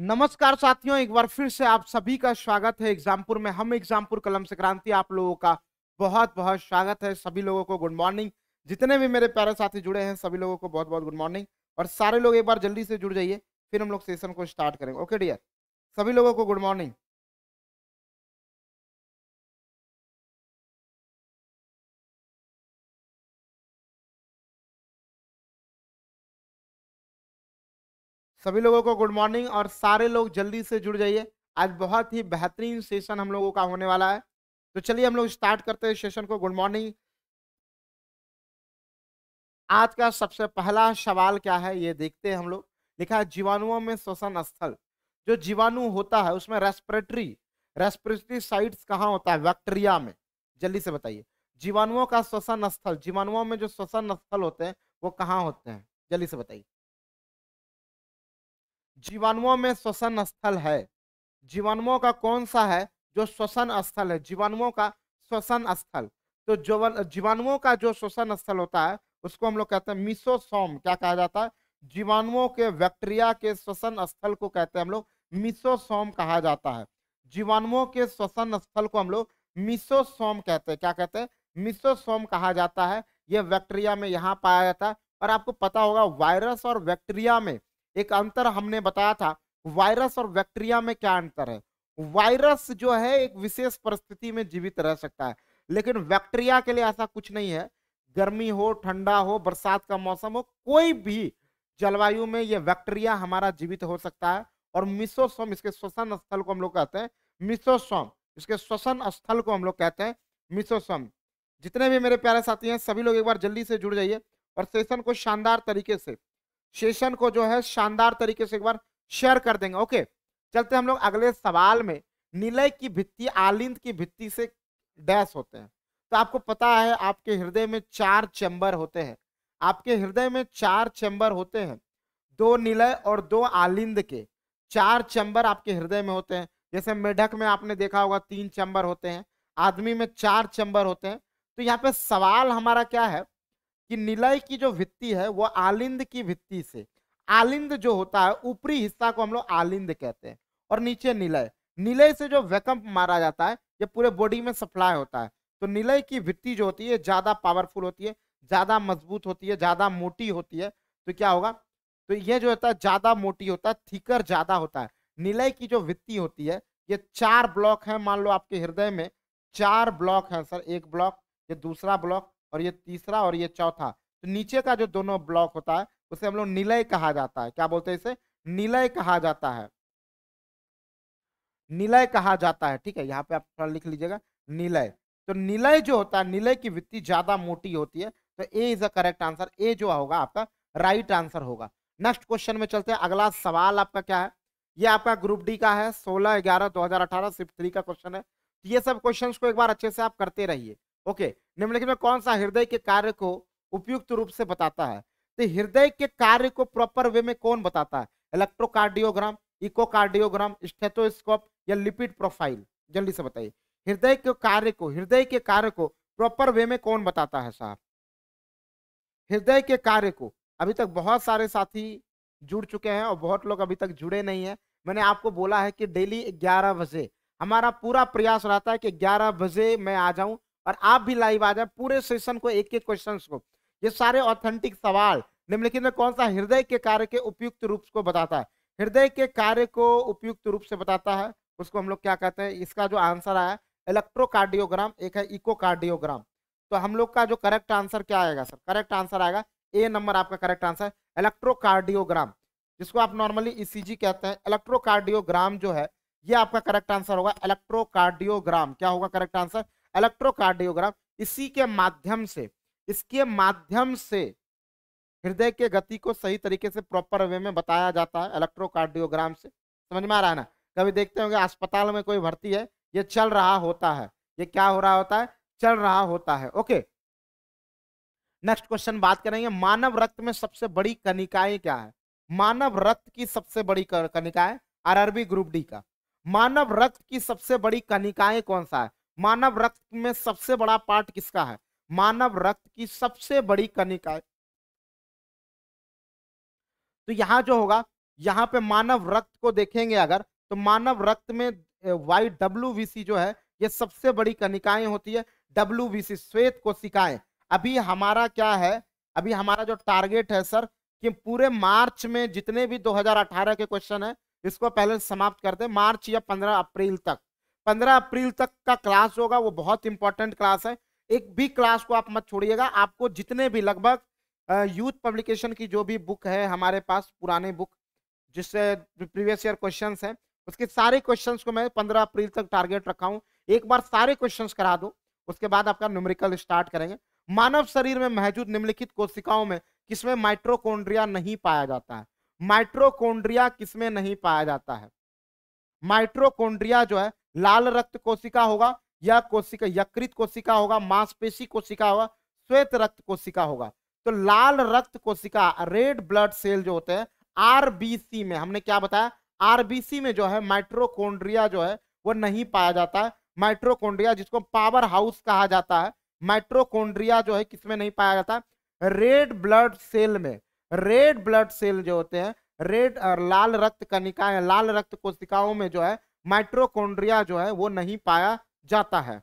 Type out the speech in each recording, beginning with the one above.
नमस्कार साथियों एक बार फिर से आप सभी का स्वागत है एग्जामपुर में हम एग्जामपुर कलम से क्रांति आप लोगों का बहुत बहुत स्वागत है सभी लोगों को गुड मॉर्निंग जितने भी मेरे प्यारे साथी जुड़े हैं सभी लोगों को बहुत बहुत गुड मॉर्निंग और सारे लोग एक बार जल्दी से जुड़ जाइए फिर हम लोग सेशन को स्टार्ट करेंगे ओके डियर सभी लोगों को गुड मॉर्निंग सभी लोगों को गुड मॉर्निंग और सारे लोग जल्दी से जुड़ जाइए आज बहुत ही बेहतरीन सेशन हम लोगों का होने वाला है तो चलिए हम लोग स्टार्ट करते हैं सेशन को गुड मॉर्निंग आज का सबसे पहला सवाल क्या है ये देखते हैं हम लोग लिखा है जीवाणुओं में श्वसन स्थल जो जीवाणु होता है उसमें रेस्पिरेटरी रेस्पिरेटरी साइट्स कहाँ होता है बैक्टेरिया में जल्दी से बताइए जीवाणुओं का श्वसन स्थल जीवाणुओं में जो श्वसन स्थल होते हैं वो कहाँ होते हैं जल्दी से बताइए जीवाणुओं में श्वसन स्थल है जीवाणुओं का कौन सा है जो श्वसन स्थल है जीवाणुओं का श्वसन स्थल तो जो जीवाणुओं का जो श्वसन स्थल होता है उसको हम लोग कहते हैं मिसोसोम क्या कहा जाता है जीवाणुओं के बैक्टीरिया के श्वसन स्थल को कहते हैं हम लोग मिसोसोम कहा जाता है जीवाणुओं के श्वसन स्थल को हम लोग मिसोसोम कहते हैं क्या कहते हैं मिसोसोम कहा जाता है यह बैक्टीरिया में यहाँ पाया जाता है और आपको पता होगा वायरस और बैक्टीरिया में एक अंतर हमने बताया था वायरस और बैक्टीरिया में क्या अंतर है वायरस जो है एक विशेष परिस्थिति में जीवित रह सकता है लेकिन बैक्टीरिया के लिए ऐसा कुछ नहीं है गर्मी हो ठंडा हो बरसात का मौसम हो कोई भी जलवायु में यह बैक्टीरिया हमारा जीवित हो सकता है और मिसोसोम इसके श्वसन स्थल को हम लोग कहते हैं मिसोसोम इसके श्वसन स्थल को हम लोग कहते हैं मिसोसोम जितने भी मेरे प्यारे साथी हैं सभी लोग एक बार जल्दी से जुड़ जाइए और सेशन को शानदार तरीके से सेशन को जो है शानदार तरीके से एक बार शेयर कर देंगे ओके चलते हम लोग अगले सवाल में निलय की भित्ति आलिंद की भित्ति से डैश होते हैं तो आपको पता है आपके हृदय में चार चैम्बर होते हैं आपके हृदय में चार चैम्बर होते हैं दो निलय और दो आलिंद के चार चैम्बर आपके हृदय में होते हैं जैसे मेढक में आपने देखा होगा तीन चैम्बर होते हैं आदमी में चार चैम्बर होते हैं तो यहाँ पे सवाल हमारा क्या है कि निलय की जो भित्ती है वो आलिंद की भित्ती से आलिंद जो होता है ऊपरी हिस्सा को हम लोग आलिंद कहते हैं और नीचे निलय निलय से जो वैकम्प मारा जाता है ये पूरे बॉडी में सप्लाई होता है तो निलय की वित्ती जो होती है ज़्यादा पावरफुल होती है ज़्यादा मजबूत होती है ज़्यादा मोटी होती है तो क्या होगा तो ये जो होता है ज़्यादा मोटी होता है थिकर ज़्यादा होता है निलय की जो वित्ती होती है ये चार ब्लॉक है मान लो आपके हृदय में चार ब्लॉक है सर एक ब्लॉक ये दूसरा ब्लॉक और ये तीसरा और ये चौथा तो नीचे का जो दोनों ब्लॉक होता है उसे हम लोग निलय कहा जाता है क्या बोलते हैं इसे निलय कहा जाता है निलय कहा जाता है ठीक है यहाँ पे आप थोड़ा लिख लीजिएगा निलय तो निलय जो होता है निलय की वित्तीय ज्यादा मोटी होती है तो A is a correct answer A जो होगा आपका राइट आंसर होगा नेक्स्ट क्वेश्चन में चलते हैं अगला सवाल आपका क्या है ये आपका ग्रुप डी का है सोलह ग्यारह दो हजार अठारह सिर्फ थ्री का क्वेश्चन है तो ये सब क्वेश्चन को एक बार अच्छे से आप करते रहिए ओके निम्नलिखित में कौन सा हृदय के कार्य को उपयुक्त रूप से बताता है तो हृदय के कार्य को प्रॉपर वे में कौन बताता है इलेक्ट्रोकार्डियोग्राम इकोकार्डियोग्राम स्टेथोस्कोप या लिपिड प्रोफाइल जल्दी से बताइए हृदय के कार्य को हृदय के कार्य को प्रॉपर वे में कौन बताता है साहब हृदय के कार्य को अभी तक बहुत सारे साथी जुड़ चुके हैं और बहुत लोग अभी तक जुड़े नहीं है मैंने आपको बोला है कि डेली ग्यारह बजे हमारा पूरा प्रयास रहता है कि ग्यारह बजे मैं आ जाऊं और आप भी लाइव आ जाए पूरे सेशन को एक एक क्वेश्चन को ये सारे ऑथेंटिक सवाल निम्नलिखित में कौन सा हृदय के कार्य के उपयुक्त रूप को बताता है हृदय के कार्य को उपयुक्त रूप से बताता है उसको हम लोग क्या कहते हैं इसका जो आंसर आया इलेक्ट्रोकार्डियोग्राम एक है इकोकार्डियोग्राम तो हम लोग का जो करेक्ट आंसर क्या आएगा सर करेक्ट आंसर आएगा ए नंबर आपका करेक्ट आंसर इलेक्ट्रोकार्डियोग्राम जिसको आप नॉर्मली ईसीजी e कहते हैं इलेक्ट्रोकार्डियोग्राम जो है ये आपका करेक्ट आंसर होगा इलेक्ट्रोकार्डियोग्राम क्या होगा करेक्ट आंसर इलेक्ट्रोकार्डियोग्राम इसी के माध्यम से इसके माध्यम से हृदय के गति को सही तरीके से प्रॉपर वे में बताया जाता है इलेक्ट्रोकार्डियोग्राम से समझ में आ रहा है ना कभी देखते होंगे अस्पताल में कोई भर्ती है ये चल रहा होता है ये क्या हो रहा होता है चल रहा होता है ओके नेक्स्ट क्वेश्चन बात करेंगे मानव रक्त में सबसे बड़ी कनिकाएं क्या है मानव रक्त की सबसे बड़ी कनिकाएं आर ग्रुप डी का मानव रक्त की सबसे बड़ी कनिकाएं कौन सा है मानव रक्त में सबसे बड़ा पार्ट किसका है मानव रक्त की सबसे बड़ी कणिकाएं तो यहाँ जो होगा यहाँ पे मानव रक्त को देखेंगे अगर तो मानव रक्त में वाई डब्ल्यू जो है ये सबसे बड़ी कणिकाएं होती है डब्ल्यू श्वेत कोशिकाएं अभी हमारा क्या है अभी हमारा जो टारगेट है सर कि पूरे मार्च में जितने भी 2018 के क्वेश्चन है इसको पहले समाप्त कर दे मार्च या 15 अप्रैल तक पंद्रह अप्रैल तक का क्लास होगा वो बहुत इंपॉर्टेंट क्लास है एक भी क्लास को आप मत छोड़िएगा आपको जितने भी लगभग यूथ पब्लिकेशन की जो भी बुक है हमारे पास पुराने बुक जिससे प्रीवियस ईयर क्वेश्चन है उसके सारे क्वेश्चन को मैं पंद्रह अप्रैल तक टारगेट रखा हूँ एक बार सारे क्वेश्चन करा दो उसके बाद आपका न्यूमरिकल स्टार्ट करेंगे मानव शरीर में मौजूद निम्नलिखित कोशिकाओं में किसमें माइट्रोकोन्ड्रिया नहीं पाया जाता है माइट्रोकोन्ड्रिया किसमें नहीं पाया जाता है माइट्रोकोन्ड्रिया जो है लाल रक्त कोशिका होगा या कोशिका यकृत कोशिका होगा मांसपेशी कोशिका होगा श्वेत रक्त कोशिका होगा तो लाल रक्त कोशिका रेड ब्लड सेल जो होते हैं आरबीसी में हमने क्या बताया आरबीसी में जो है माइट्रोकोन्ड्रिया जो है वो नहीं पाया जाता है माइट्रोकोन्ड्रिया जिसको पावर हाउस कहा जाता है माइट्रोकोन्ड्रिया जो है किसमें नहीं पाया जाता रेड ब्लड सेल में रेड ब्लड सेल जो होते हैं रेड और लाल रक्त कनिकाएं लाल रक्त कोशिकाओं में जो है माइट्रोकोन्ड्रिया जो है वो नहीं पाया जाता है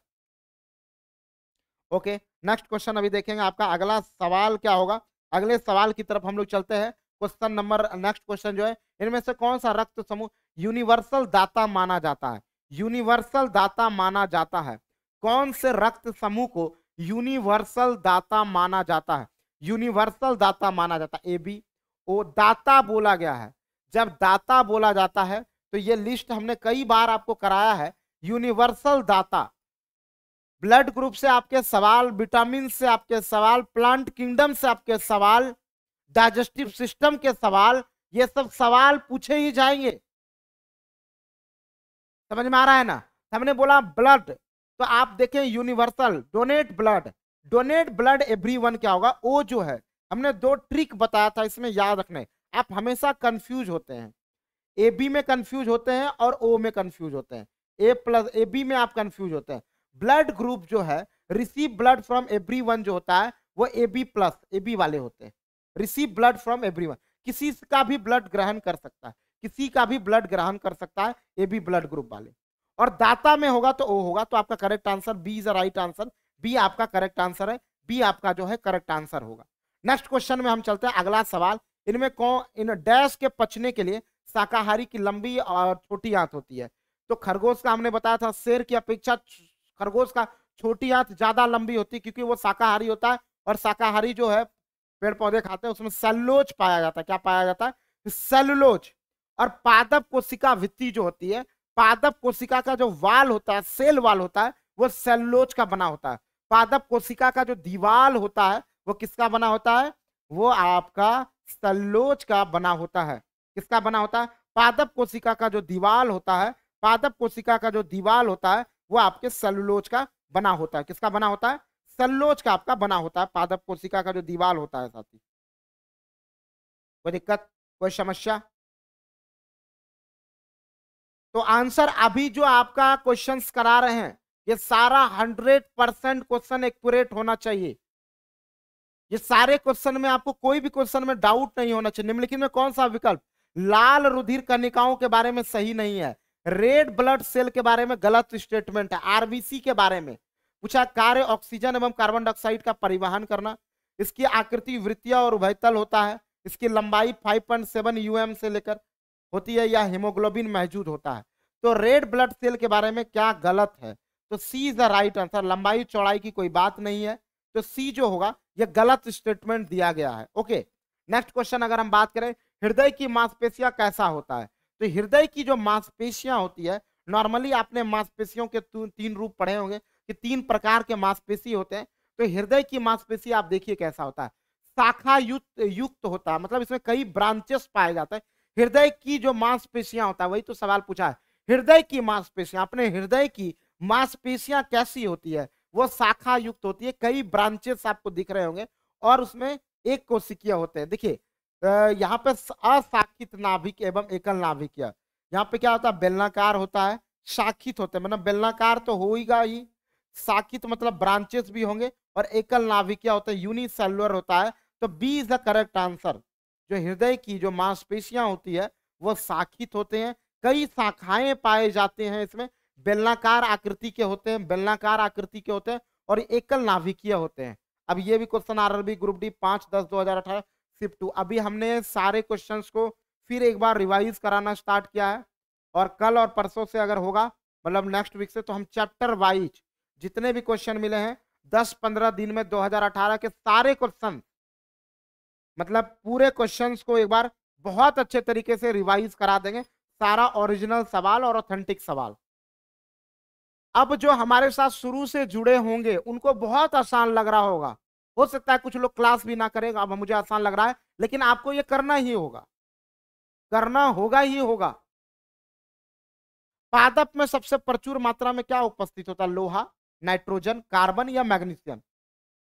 ओके नेक्स्ट क्वेश्चन अभी देखेंगे आपका अगला सवाल क्या होगा अगले सवाल की तरफ हम लोग चलते हैं क्वेश्चन नंबर नेक्स्ट क्वेश्चन जो है इनमें से कौन सा रक्त समूह यूनिवर्सल दाता माना जाता है यूनिवर्सल दाता माना जाता है कौन से रक्त समूह को यूनिवर्सल दाता माना जाता है यूनिवर्सल दाता माना जाता है ए बी ओ दाता बोला गया है जब दाता बोला जाता है तो ये लिस्ट हमने कई बार आपको कराया है यूनिवर्सल दाता ब्लड ग्रुप से आपके सवाल विटामिन से आपके सवाल प्लांट किंगडम से आपके सवाल डाइजेस्टिव सिस्टम के सवाल ये सब सवाल पूछे ही जाएंगे समझ में आ रहा है ना हमने बोला ब्लड तो आप देखें universal donate blood donate blood every one क्या होगा ओ जो है हमने दो ट्रिक बताया था इसमें याद रखने आप हमेशा कंफ्यूज होते हैं ए बी में कंफ्यूज होते हैं और ओ में कंफ्यूज होते हैं ए प्लस ए बी में आप कंफ्यूज होते हैं ब्लड ग्रुप जो है receive blood from every one जो होता है वो A B plus A B वाले होते हैं receive blood from every one किसी का भी ब्लड ग्रहण कर सकता है किसी का भी ब्लड ग्रहण कर सकता है ए बी ब्लड ग्रुप वाले और दाता में होगा तो ओ होगा तो आपका correct answer B is right answer B आपका करेक्ट आंसर है बी आपका जो है करेक्ट आंसर होगा नेक्स्ट क्वेश्चन में हम चलते हैं अगला सवाल इनमें कौन इन डैश के पचने के लिए शाकाहारी की लंबी और छोटी आंत होती है तो खरगोश का हमने बताया था शेर की अपेक्षा खरगोश का छोटी आंत ज्यादा लंबी होती है क्योंकि वो शाकाहारी होता है और शाकाहारी जो है पेड़ पौधे खाते हैं उसमें सेलुलोज पाया जाता है क्या पाया जाता है सेलुलोज और पादप कोशिका भित्ती जो होती है पादप कोशिका का जो वाल होता है सेल वाल होता है वो सेलुलोज का बना होता है पादप कोशिका का जो दीवाल होता है वो किसका बना होता है वो आपका सेलुलोज का बना होता है किसका बना होता है पादप कोशिका का जो दीवाल होता है पादप कोशिका का जो दीवाल होता है वो आपके सेलुलोज का बना होता है किसका बना होता है सेलुलोज का आपका बना होता है पादप कोशिका का जो दीवाल होता है साथी कोई दिक्कत कोई समस्या तो आंसर अभी जो आपका क्वेश्चन करा रहे हैं ये सारा हंड्रेड परसेंट क्वेश्चन एक्यूरेट होना चाहिए ये सारे क्वेश्चन में आपको कोई भी क्वेश्चन में डाउट नहीं होना चाहिए निम्नलिखित में कौन सा विकल्प लाल रुधिर कनिकाओं के बारे में सही नहीं है रेड ब्लड सेल के बारे में गलत स्टेटमेंट है आरबीसी के बारे में पूछा कार्य ऑक्सीजन एवं कार्बन डाइऑक्साइड का परिवहन करना इसकी आकृति वृत्तीय और उभयतल होता है इसकी लंबाई 5.7 यूएम से लेकर होती है या हीमोग्लोबिन महजूद होता है तो रेड ब्लड सेल के बारे में क्या गलत है तो C is the right answer लंबाई चौड़ाई की कोई बात नहीं है तो सी जो होगा यह गलत स्टेटमेंट दिया गया है ओके नेक्स्ट क्वेश्चन अगर हम बात करें हृदय की मांसपेशियां कैसा होता है तो हृदय की जो मांसपेशियां होती है नॉर्मली आपने मांसपेशियों के तीन रूप पढ़े होंगे कि तीन प्रकार के मांसपेशी होते हैं तो हृदय की मांसपेशी आप देखिए कैसा होता है शाखा युक्त युक्त होता है मतलब इसमें कई ब्रांचेस पाए जाते हैं हृदय की जो मांसपेशियां होता है वही तो सवाल पूछा है हृदय की मांसपेशियां अपने हृदय की मांसपेशियां कैसी होती है वो शाखा युक्त होती है कई ब्रांचेस आपको दिख रहे होंगे और उसमें एक कोशिकीय होते हैं देखिए यहाँ पे अशाखित नाभिक एवं एकल नाभिक यहाँ पे क्या होता है बेलनाकार होता है शाखित होते हैं मतलब बेलनाकार तो होगा ही शाखित मतलब ब्रांचेस भी होंगे और एकल नाभिक क्या होता है यूनिसेलुलर होता है तो B is the correct answer जो हृदय की जो मांसपेशियां होती है वो शाखित होते हैं कई शाखाएं पाए जाते हैं इसमें बेलनाकार आकृति के होते हैं बेलनाकार आकृति के होते हैं और एकल नाभिकीय होते हैं अब ये भी question R R group D पांच दस दो हजार अठारह शिफ्ट टू अभी हमने सारे क्वेश्चन को फिर एक बार रिवाइज कराना स्टार्ट किया है और कल और परसों से अगर होगा मतलब नेक्स्ट वीक से तो हम चैप्टर वाइज जितने भी क्वेश्चन मिले हैं दस पंद्रह दिन में अठारह के सारे क्वेश्चन मतलब पूरे क्वेश्चन को एक बार बहुत अच्छे तरीके से रिवाइज करा देंगे सारा ओरिजिनल सवाल और ऑथेंटिक सवाल अब जो हमारे साथ शुरू से जुड़े होंगे उनको बहुत आसान लग रहा होगा हो सकता है कुछ लोग क्लास भी ना करें अब मुझे आसान लग रहा है लेकिन आपको ये करना ही होगा करना होगा ही होगा पादप में सबसे प्रचुर मात्रा में क्या उपस्थित होता है लोहा नाइट्रोजन कार्बन या मैग्नीशियम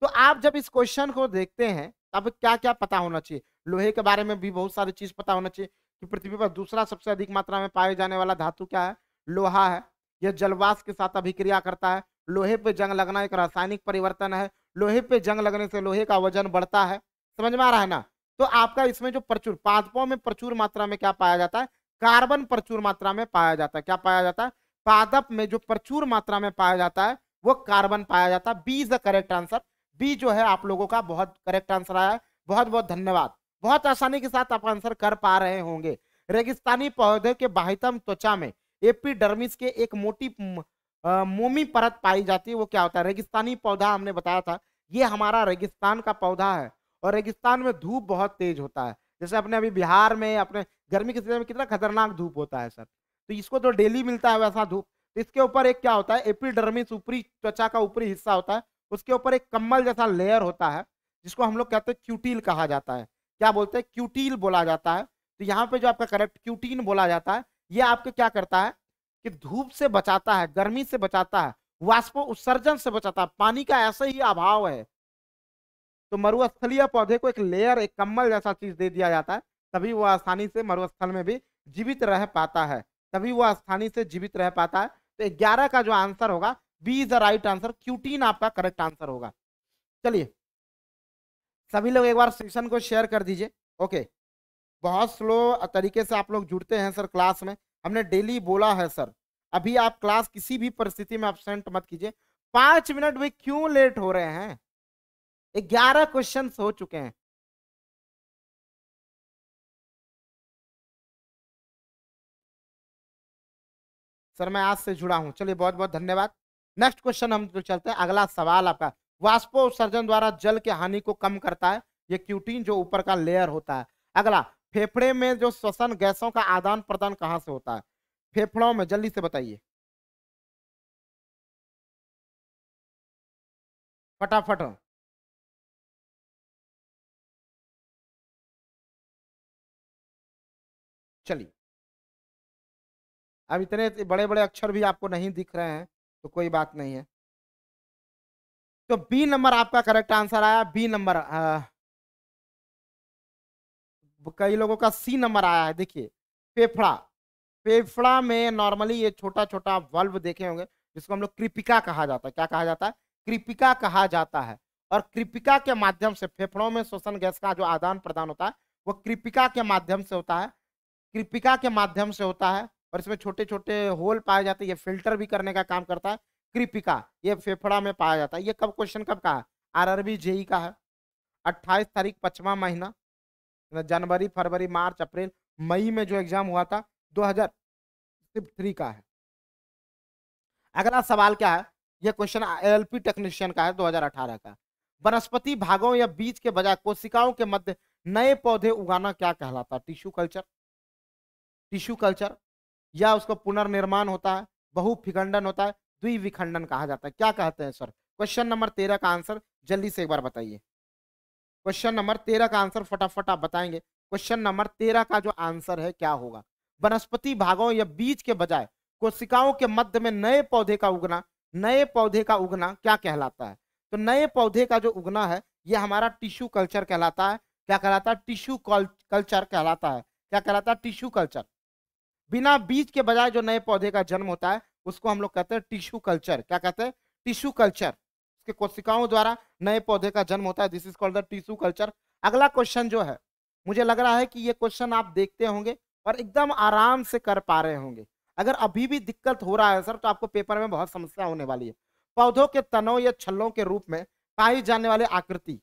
तो आप जब इस क्वेश्चन को देखते हैं तब क्या क्या पता होना चाहिए लोहे के बारे में भी बहुत सारी चीज पता होना चाहिए कि पृथ्वी पर दूसरा सबसे अधिक मात्रा में पाए जाने वाला धातु क्या है लोहा है यह जलवास के साथ अभिक्रिया करता है लोहे पर जंग लगना एक रासायनिक परिवर्तन है लोहे पे जंग लगने से लोहे का वजन बढ़ता है समझ में आ रहा है ना तो आपका इसमें जो प्रचुर पादपों में प्रचुर मात्रा में क्या पाया जाता है कार्बन प्रचुर मात्रा में पाया जाता है क्या पाया जाता है पादप में जो प्रचुर मात्रा में पाया जाता है वो कार्बन पाया जाता है B is the correct answer B जो है आप लोगों का बहुत करेक्ट आंसर आया है बहुत बहुत धन्यवाद बहुत आसानी के साथ आप आंसर कर पा रहे होंगे रेगिस्तानी पौधे के बाहितम त्वचा में एपिडर्मिस के एक मोटी मोमी परत पाई जाती है वो क्या होता है रेगिस्तानी पौधा हमने बताया था ये हमारा रेगिस्तान का पौधा है और रेगिस्तान में धूप बहुत तेज होता है जैसे अपने अभी बिहार में अपने गर्मी के सीजन में कितना खतरनाक धूप होता है सर तो इसको तो डेली मिलता है वैसा धूप तो इसके ऊपर एक क्या होता है एपिडर्मिस ऊपरी त्वचा का ऊपरी हिस्सा होता है उसके ऊपर एक कम्बल जैसा लेयर होता है जिसको हम लोग कहते हैं क्यूटील कहा जाता है क्या बोलते हैं क्यूटील बोला जाता है तो यहाँ पे जो आपका करेक्ट क्यूटीन बोला जाता है ये आपके क्या करता है कि धूप से बचाता है गर्मी से बचाता है वाष्प उत्सर्जन से बचाता है पानी का ऐसे ही अभाव है तो मरुस्थलीय पौधे को एक लेयर एक कम्बल जैसा चीज दे दिया जाता है तभी वह आसानी से मरुस्थल में भी जीवित रह पाता है तभी वह आसानी से जीवित रह पाता है तो ग्यारह का जो आंसर होगा B is the right answer cutin आपका करेक्ट आंसर होगा चलिए सभी लोग एक बार सेशन को शेयर कर दीजिए ओके बहुत स्लो तरीके से आप लोग जुड़ते हैं सर क्लास में हमने डेली बोला है सर अभी आप क्लास किसी भी परिस्थिति में एबसेंट मत कीजिए पांच मिनट भी क्यों लेट हो रहे हैं ग्यारह क्वेश्चन हो चुके हैं सर मैं आज से जुड़ा हूं चलिए बहुत बहुत धन्यवाद नेक्स्ट क्वेश्चन हम तो चलते हैं अगला सवाल आपका वाष्पो उत्सर्जन द्वारा जल के हानि को कम करता है ये क्यूटीन जो ऊपर का लेयर होता है अगला फेफड़े में जो श्वसन गैसों का आदान प्रदान कहां से होता है फेफड़ों में जल्दी से बताइए फटाफट चलिए अब इतने बड़े बड़े अक्षर भी आपको नहीं दिख रहे हैं तो कोई बात नहीं है तो बी नंबर आपका करेक्ट आंसर आया बी नंबर कई लोगों का सी नंबर आया है देखिए फेफड़ा फेफड़ा में नॉर्मली ये छोटा छोटा बल्ब देखे होंगे जिसको हम लोग कृपिका कहा जाता है क्या कहा जाता है कृपिका कहा जाता है और कृपिका के माध्यम से फेफड़ों में श्वसन गैस का जो आदान प्रदान होता है वो कृपिका के माध्यम से होता है कृपिका के माध्यम से होता है और इसमें छोटे छोटे होल पाए जाते हैं ये फिल्टर भी करने का काम करता है कृपिका ये फेफड़ा में पाया जाता है ये कब क्वेश्चन कब का है आर आरआरबी जेई का है अट्ठाईस तारीख पचवा महीना जनवरी फरवरी मार्च अप्रैल मई में जो एग्जाम हुआ था दो हजार थ्री का है अगला सवाल क्या है यह क्वेश्चन एलपी टेक्नीशियन का है 2018 का वनस्पति भागों या बीज के बजाय कोशिकाओं के मध्य नए पौधे उगाना क्या कहलाता है टिश्यू कल्चर टिश्यू कल्चर या उसको पुनर्निर्माण होता है बहुफिखंडन होता है द्विविखंडन कहा जाता है क्या कहते हैं सर क्वेश्चन नंबर तेरह का आंसर जल्दी से एक बार बताइए क्वेश्चन नंबर तेरह का आंसर फटाफट आप बताएंगे क्वेश्चन नंबर तेरह का जो आंसर है क्या होगा वनस्पति भागों या बीज के बजाय कोशिकाओं के मध्य में नए पौधे का उगना नए पौधे का उगना क्या कहलाता है तो नए पौधे का जो उगना है यह हमारा टिश्यू कल्चर कहलाता है क्या कहलाता है टिश्यू कल्चर कहलाता है क्या कहलाता है टिश्यू कल्चर बिना बीज के बजाय जो नए पौधे का जन्म होता है उसको हम लोग कहते हैं टिश्यू कल्चर क्या कहते हैं टिश्यू कल्चर के कोशिकाओं द्वारा नए पौधे का जन्म होता है this is called the tissue culture अगला क्वेश्चन जो है मुझे लग रहा है कि ये क्वेश्चन आप देखते होंगे और एकदम आराम से कर पा रहे होंगे अगर अभी भी दिक्कत हो रहा है सर तो आपको पेपर में बहुत समस्या होने वाली है पौधों के तनों या छलों के रूप में पाई जाने वाले आकृति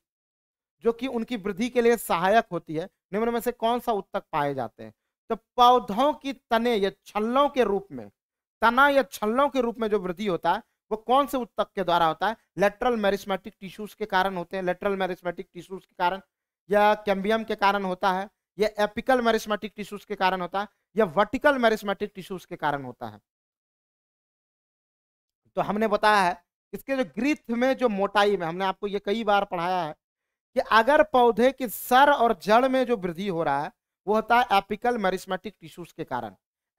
जो कि उनकी वृद्धि के लिए सहायक होती है निम्न में से कौन सा उत्तक पाए जाते हैं तो पौधों की तने या छलों के रूप में तना या छलों के रूप में जो वृद्धि होता है वो कौन से उत्तक के द्वारा होता है लेटरल मैरिस्मेटिक टिश्यूज के कारण होते हैं लेटरल मैरिस्मेटिक टिश्यूज के कारण या कैम्बियम के कारण होता है या एपिकल मैरिस्मेटिक टिश्यूज के कारण होता है या वर्टिकल मैरिस्मेटिक टिश्यूज के कारण होता है तो हमने बताया है इसके जो ग्रीथ में जो मोटाई में हमने आपको ये कई बार पढ़ाया है कि अगर पौधे के सर और जड़ में जो वृद्धि हो रहा है वो होता है एपिकल मैरिस्मेटिक टिश्यूज के कारण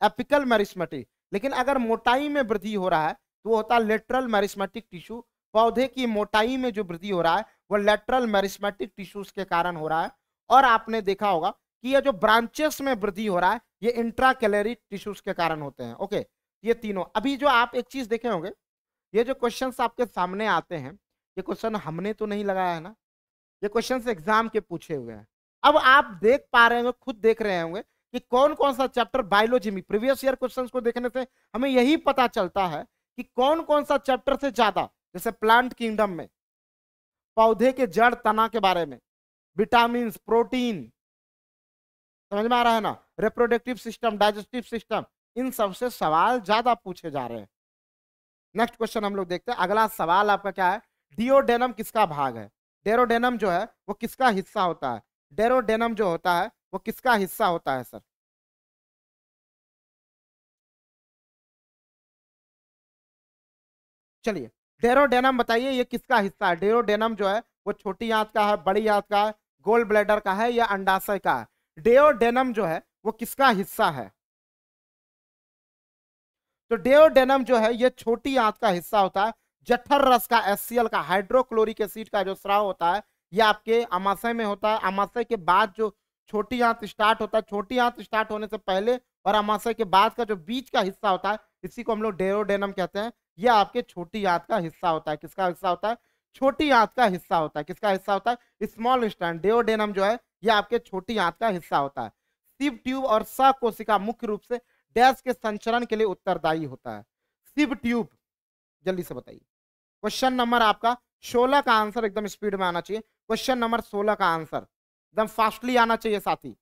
एपिकल मैरिस्मेटिक लेकिन अगर मोटाई में वृद्धि हो रहा है तो वो होता है लेटरल मैरिस्मेटिक टिश्यू पौधे की मोटाई में जो वृद्धि हो रहा है वह लेटरल मैरिस्मेटिक टिश्यूज के कारण हो रहा है और आपने देखा होगा कि यह जो ब्रांचेस में वृद्धि हो रहा है ये इंट्रा कैलरी टिश्यूज के कारण होते हैं ओके ये तीनों अभी जो आप एक चीज देखे होंगे ये जो क्वेश्चन आपके सामने आते हैं ये क्वेश्चन हमने तो नहीं लगाया है ना ये क्वेश्चन एग्जाम के पूछे हुए हैं अब आप देख पा रहे होंगे खुद देख रहे होंगे कि कौन कौन सा चैप्टर बायोलॉजी में प्रीवियस ईयर क्वेश्चंस को देखने से हमें यही पता चलता है कि कौन कौन सा चैप्टर से ज्यादा जैसे प्लांट किंगडम में पौधे के जड़ तना के बारे में विटामिन प्रोटीन समझ में आ रहा है ना रिप्रोडक्टिव सिस्टम डाइजेस्टिव सिस्टम इन सबसे सवाल ज्यादा पूछे जा रहे हैं नेक्स्ट क्वेश्चन हम लोग देखते हैं अगला सवाल आपका क्या है डिओडेनम किसका भाग है डेरोडेनम जो है वो किसका हिस्सा होता है डेरोडेनम जो होता है वो किसका हिस्सा होता है सर चलिए डेरोडेनम बताइए ये किसका हिस्सा है डेरोडेनम जो है वो छोटी आंत का है बड़ी आंत का है गोल ब्लैडर का है या अंडाशय का है डेओडेनम जो है वो किसका हिस्सा है तो डेओडेनम जो है ये छोटी आंत का हिस्सा होता है जठर रस का एससीएल का हाइड्रोक्लोरिक एसिड का जो स्राव होता है ये आपके अमाशय में होता है अमाशय के बाद जो छोटी आंत स्टार्ट होता है छोटी आंत स्टार्ट होने से पहले और अमाशय के बाद का जो बीच का हिस्सा होता है इसी को हम लोग डेरोडेनम कहते हैं यह आपके छोटी आंत का हिस्सा होता है किसका हिस्सा होता है छोटी आंत का हिस्सा होता है किसका हिस्सा होता है स्मॉल स्टैंड डेओडेनम जो है यह आपके छोटी आंत का हिस्सा होता है शिव ट्यूब और स कोशिका मुख्य रूप से डैश के संचरण के लिए उत्तरदायी होता है सिव ट्यूब जल्दी से बताइए क्वेश्चन नंबर आपका सोलह का आंसर एकदम स्पीड में आना चाहिए क्वेश्चन नंबर सोलह का आंसर एकदम फास्टली आना चाहिए साथी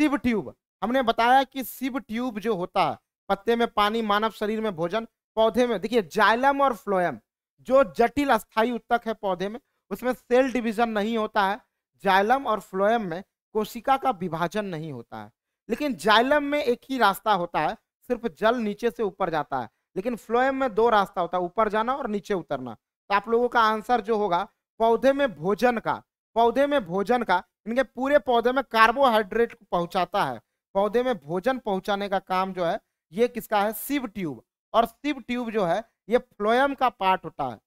सिव ट्यूब हमने बताया कि सिव ट्यूब जो होता है पत्ते में पानी मानव शरीर में भोजन पौधे में देखिए जाइलम और फ्लोएम जो जटिल अस्थाई उत्तक है पौधे में उसमें सेल डिवीजन नहीं होता है जाइलम और फ्लोएम में कोशिका का विभाजन नहीं होता है लेकिन जाइलम में एक ही रास्ता होता है सिर्फ जल नीचे से ऊपर जाता है लेकिन फ्लोएम में दो रास्ता होता है ऊपर जाना और नीचे उतरना तो आप लोगों का आंसर जो होगा पौधे में भोजन का पौधे में भोजन का इनके पूरे पौधे में कार्बोहाइड्रेट पहुंचाता है पौधे में भोजन पहुंचाने का काम जो है ये किसका है शिव ट्यूब और शिव ट्यूब जो है ये फ्लोएम का पार्ट होता है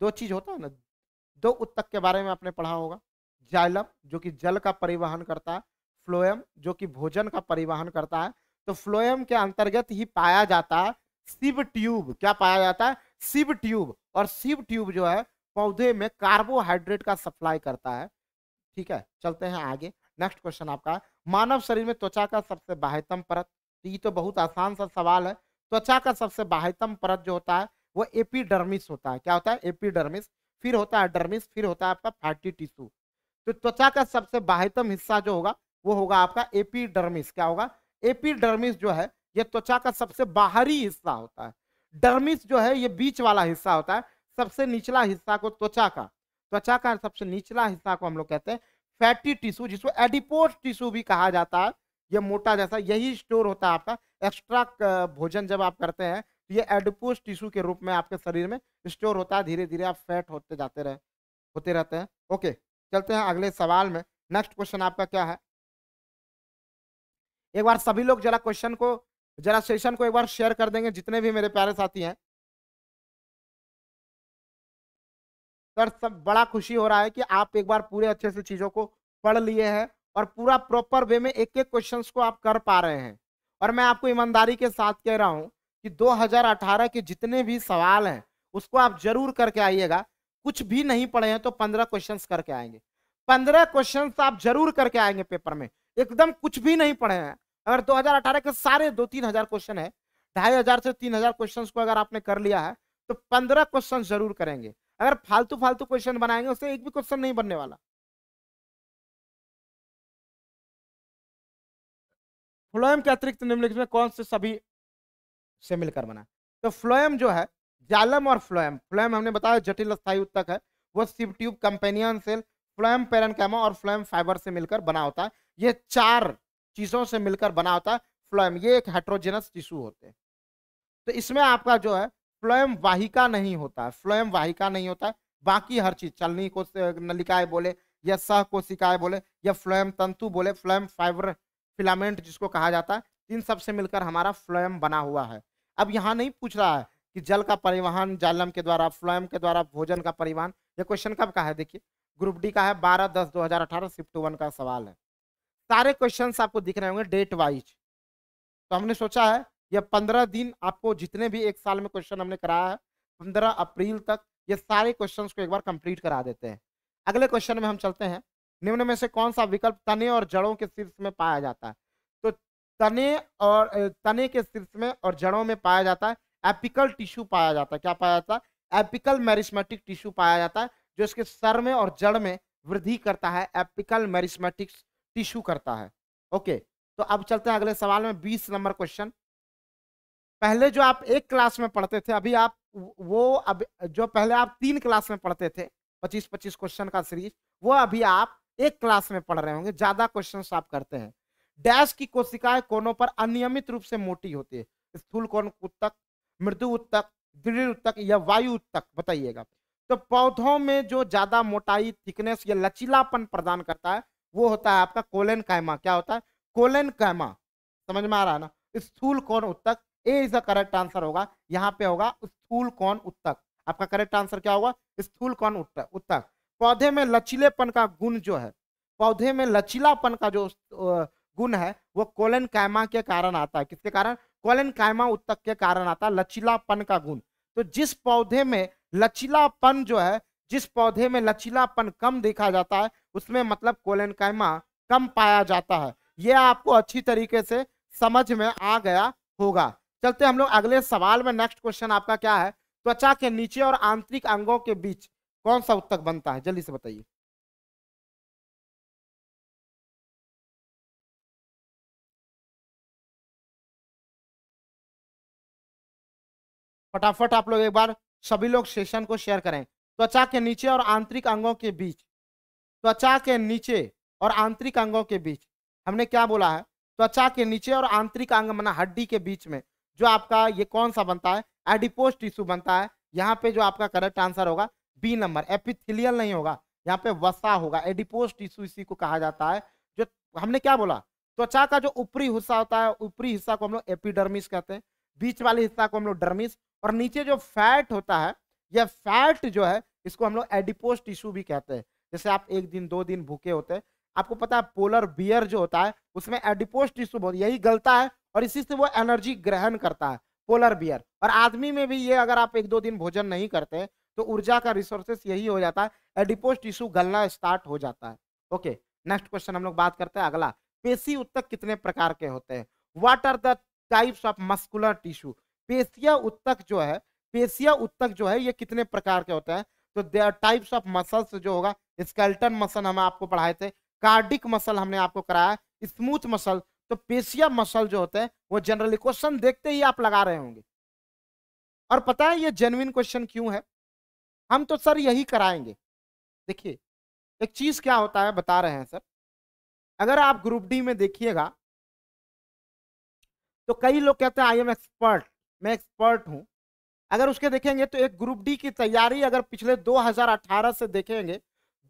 दो चीज होता है ना दो उत्तक के बारे में आपने पढ़ा होगा जाइलम जो कि जल का परिवहन करता है फ्लोएम जो कि भोजन का परिवहन करता है तो फ्लोएम के अंतर्गत ही पाया जाता है शिव ट्यूब क्या पाया जाता है शिव ट्यूब और शिव ट्यूब जो है पौधे में कार्बोहाइड्रेट का सप्लाई करता है ठीक है चलते हैं आगे नेक्स्ट क्वेश्चन आपका मानव शरीर में त्वचा का सबसे बाह्यतम परत तो ये तो बहुत आसान सा सवाल है त्वचा का सबसे बाहितम परत जो होता है वो एपीडर्मिस होता है क्या होता है एपीडर्मिस फिर होता है डर्मिस फिर होता है आपका फैटी टिश्यू तो त्वचा का सबसे बाहितम हिस्सा जो होगा वो होगा आपका एपीडर्मिस क्या होगा एपीडर्मिस जो है ये त्वचा का सबसे बाहरी हिस्सा होता है डर्मिस जो है ये बीच वाला हिस्सा होता है सबसे निचला हिस्सा को त्वचा का त्वचा का सबसे निचला हिस्सा को हम लोग कहते हैं फैटी टिश्यू जिसको एडिपोस टिश्यू भी कहा जाता है ये मोटा जैसा यही स्टोर होता है आपका एक्स्ट्रा भोजन जब आप करते हैं तो ये एडपोज टिश्यू के रूप में आपके शरीर में स्टोर होता है धीरे धीरे आप फैट होते जाते रहे होते रहते हैं ओके चलते हैं अगले सवाल में नेक्स्ट क्वेश्चन आपका क्या है एक बार सभी लोग जरा क्वेश्चन को जरा सेशन को एक बार शेयर कर देंगे जितने भी मेरे प्यारे साथी हैं सर सब बड़ा खुशी हो रहा है कि आप एक बार पूरे अच्छे से चीज़ों को पढ़ लिए हैं और पूरा प्रॉपर वे में एक एक क्वेश्चन को आप कर पा रहे हैं और मैं आपको ईमानदारी के साथ कह रहा हूँ कि 2018 के जितने भी सवाल हैं उसको आप जरूर करके आइएगा कुछ भी नहीं पढ़े हैं तो पंद्रह क्वेश्चन करके आएंगे पंद्रह क्वेश्चन आप जरूर करके आएंगे पेपर में एकदम कुछ भी नहीं पढ़े हैं अगर दो के सारे दो तीन हजार क्वेश्चन है ढाई हजार से तीन हजार क्वेश्चन को अगर आपने कर लिया है तो पंद्रह क्वेश्चन जरूर करेंगे अगर फालतू फालतू क्वेश्चन बनाएंगे उससे एक भी क्वेश्चन नहीं बनने वाला फ्लोएम के अतिरिक्त निम्नलिखित में कौन से सभी से मिलकर बना तो फ्लोएम जो है जालम और फ्लोएम फ्लोएम हमने बताया जटिल स्थायी उत्तक है वो sieve tube companion cell phloem parenchyma और फ्लोएम फाइबर से मिलकर बना होता है ये चार चीजों से मिलकर बना होता है फ्लोएम ये एक हेट्रोजेनस टिश्यू होते हैं तो इसमें आपका जो है फ्लोएम वाहिका नहीं होता है फ्लोएम वाहिका नहीं होता है बाकी हर चीज चलनी को नलिकाएं बोले या सह कोशिकाएं बोले या फ्लोएम तंतु बोले फ्लोएम फाइबर फिलामेंट जिसको कहा जाता है इन सब से मिलकर हमारा फ्लोएम बना हुआ है अब यहाँ नहीं पूछ रहा है कि जल का परिवहन जालम के द्वारा फ्लोएम के द्वारा भोजन का परिवहन यह क्वेश्चन कब का है देखिए ग्रुप डी का है बारह दस दो हजार अठारह शिफ्ट वन का सवाल है सारे क्वेश्चन आपको दिख रहे होंगे डेट वाइज तो हमने सोचा है यह पंद्रह दिन आपको जितने भी एक साल में क्वेश्चन हमने कराया है पंद्रह अप्रैल तक ये सारे क्वेश्चन को एक बार कंप्लीट करा देते हैं अगले क्वेश्चन में हम चलते हैं निम्न में से कौन सा विकल्प तने और जड़ों के शीर्ष में पाया जाता है तो तने और तने के शीर्ष में और जड़ों में पाया जाता है एपिकल टिश्यू पाया जाता है क्या पाया जाता है एपिकल मैरिस्मेटिक टिश्यू पाया जाता है जो इसके सर में और जड़ में वृद्धि करता है एपिकल मैरिस्मेटिक टिश्यू करता है ओके तो अब चलते हैं अगले सवाल में बीस नंबर क्वेश्चन पहले जो आप एक क्लास में पढ़ते थे अभी आप वो अब जो पहले आप तीन क्लास में पढ़ते थे पच्चीस पच्चीस क्वेश्चन का सीरीज वो अभी आप एक क्लास में पढ़ रहे होंगे ज्यादा क्वेश्चन आप करते हैं डैश की कोशिकाएं कोनों पर अनियमित रूप से मोटी होती है स्थूल कोण उत्तक मृदु उत्तक दृढ़ उत्तक या वायु उत्तक बताइएगा तो पौधों में जो ज्यादा मोटाई थिकनेस या लचीलापन प्रदान करता है वो होता है आपका कोलेन कैमा क्या होता है कोलेन कैमा समझ में आ रहा है ना स्थूल कौन उत्तक A is the correct answer होगा यहाँ पे होगा स्थूल कौन उत्तक आपका करेक्ट आंसर क्या होगा स्थूल कौन उत्तक उत्तक पौधे में लचीलेपन का गुण जो है पौधे में लचीलापन का जो गुण है वो कोलन कायमा के कारण आता है किसके कारण कोलन कायमा उत्तक के कारण आता है लचीलापन का गुण तो जिस पौधे में लचीलापन जो है जिस पौधे में लचीलापन कम देखा जाता है उसमें मतलब कोलन कैमा कम पाया जाता है यह आपको अच्छी तरीके से समझ में आ गया होगा चलते हम लोग अगले सवाल में नेक्स्ट क्वेश्चन आपका क्या है त्वचा के नीचे और आंतरिक अंगों के बीच कौन सा उत्तक बनता है जल्दी से बताइए फटाफट आप लोग एक बार सभी लोग सेशन को शेयर करें त्वचा के नीचे और आंतरिक अंगों के बीच त्वचा के नीचे और आंतरिक अंगों के बीच हमने क्या बोला है त्वचा के नीचे और आंतरिक अंग मना हड्डी के बीच में जो आपका ये कौन सा बनता है एडिपोस्ट टिश्यू बनता है यहाँ पे जो आपका करेक्ट आंसर होगा बी नंबर एपिथिलियल नहीं होगा यहाँ पे वसा होगा एडिपोज टिश्यू इसी को कहा जाता है जो हमने क्या बोला त्वचा का जो ऊपरी हिस्सा होता है ऊपरी हिस्सा को हम लोग एपिडर्मिस कहते हैं बीच वाले हिस्सा को हम लोग डर्मिस और नीचे जो फैट होता है यह फैट जो है इसको हम लोग एडिपोज टिश्यू भी कहते हैं जैसे आप एक दिन दो दिन भूखे होते हैं आपको पता है पोलर बियर जो होता है उसमें एडिपोज टिश्यू बहुत यही गलता है और इसी से वो एनर्जी ग्रहण करता है पोलर बियर और आदमी में भी ये अगर आप एक दो दिन भोजन नहीं करते तो ऊर्जा का रिसोर्सेस यही हो जाता है एडिपोज टिश्यू गलना स्टार्ट हो जाता है ओके नेक्स्ट क्वेश्चन हम लोग बात करते हैं अगला पेशी उत्तक कितने प्रकार के होते हैं what are the types of muscular tissue पेशिया उत्तक जो है पेशिया उत्तक जो है ये कितने प्रकार के होते हैं तो they are types of muscles जो होगा स्केल्टन मसल हम आपको पढ़ाए थे कार्डिक मसल हमने आपको कराया स्मूथ मसल तो पेशिया मसल जो होते हैं वो जनरली क्वेश्चन देखते ही आप लगा रहे होंगे और पता है ये जेनविन क्वेश्चन क्यों है हम तो सर यही कराएंगे देखिए एक चीज क्या होता है बता रहे हैं सर अगर आप ग्रुप डी में देखिएगा तो कई लोग कहते हैं आई एम एक्सपर्ट मैं एक्सपर्ट हूं अगर उसके देखेंगे तो एक ग्रुप डी की तैयारी अगर पिछले 2018 से देखेंगे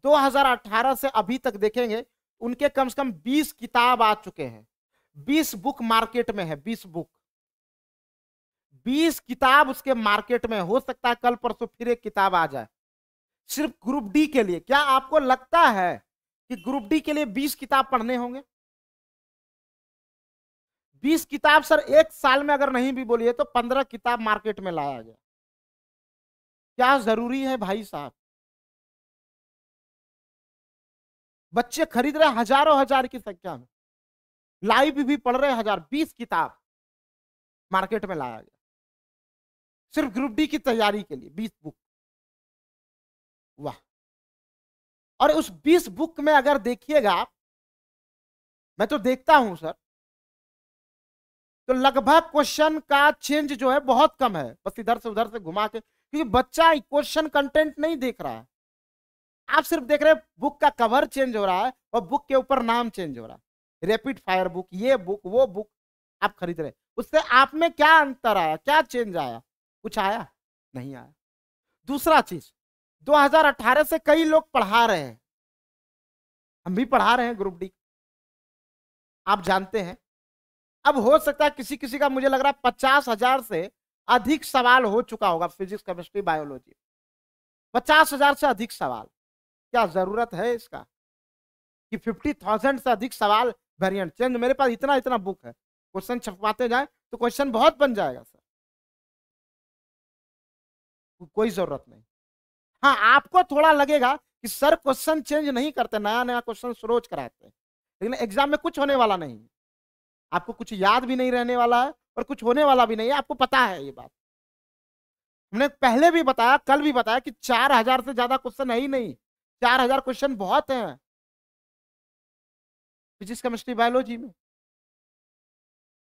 2018 से अभी तक देखेंगे उनके कम से कम 20 किताब आ चुके हैं 20 बुक मार्केट में है 20 बुक बीस किताब उसके मार्केट में हो सकता है कल परसों फिर एक किताब आ जाए सिर्फ ग्रुप डी के लिए क्या आपको लगता है कि ग्रुप डी के लिए बीस किताब पढ़ने होंगे बीस किताब सर एक साल में अगर नहीं भी बोलिए तो पंद्रह किताब मार्केट में लाया गया क्या जरूरी है भाई साहब बच्चे खरीद रहे हजारों हजार की संख्या में लाइव भी पढ़ रहे हजार बीस किताब मार्केट में लाया गया सिर्फ ग्रुप डी की तैयारी के लिए बीस बुक वाह और उस बीस बुक में अगर देखिएगा मैं तो देखता हूं सर तो लगभग क्वेश्चन का चेंज जो है बहुत कम है बस इधर से उधर से घुमा के क्योंकि बच्चा क्वेश्चन कंटेंट नहीं देख रहा है आप सिर्फ देख रहे हैं बुक का कवर चेंज हो रहा है और बुक के ऊपर नाम चेंज हो रहा है रेपिड फायर बुक ये बुक वो बुक आप खरीद रहे उससे आप में क्या अंतर आया क्या चेंज आया कुछ आया नहीं आया दूसरा चीज 2018 से कई लोग पढ़ा रहे हैं हम भी पढ़ा रहे हैं ग्रुप डी आप जानते हैं अब हो सकता है किसी किसी का मुझे लग रहा है पचास हजार से अधिक सवाल हो चुका होगा फिजिक्स केमिस्ट्री बायोलॉजी पचास हजार से अधिक सवाल क्या जरूरत है इसका कि फिफ्टी थाउजेंड से अधिक सवाल वेरियंट चेंज मेरे पास इतना इतना बुक है क्वेश्चन छपवाते जाए तो क्वेश्चन बहुत बन जाएगा सर कोई जरूरत नहीं हाँ आपको थोड़ा लगेगा कि सर क्वेश्चन चेंज नहीं करते नया नया क्वेश्चन रोज कराते हैं लेकिन एग्जाम में कुछ होने वाला नहीं है आपको कुछ याद भी नहीं रहने वाला है और कुछ होने वाला भी नहीं है आपको पता है ये बात हमने पहले भी बताया कल भी बताया कि चार हजार से ज्यादा क्वेश्चन है ही नहीं चार हजार क्वेश्चन बहुत हैं फिजिक्स केमिस्ट्री बायोलॉजी में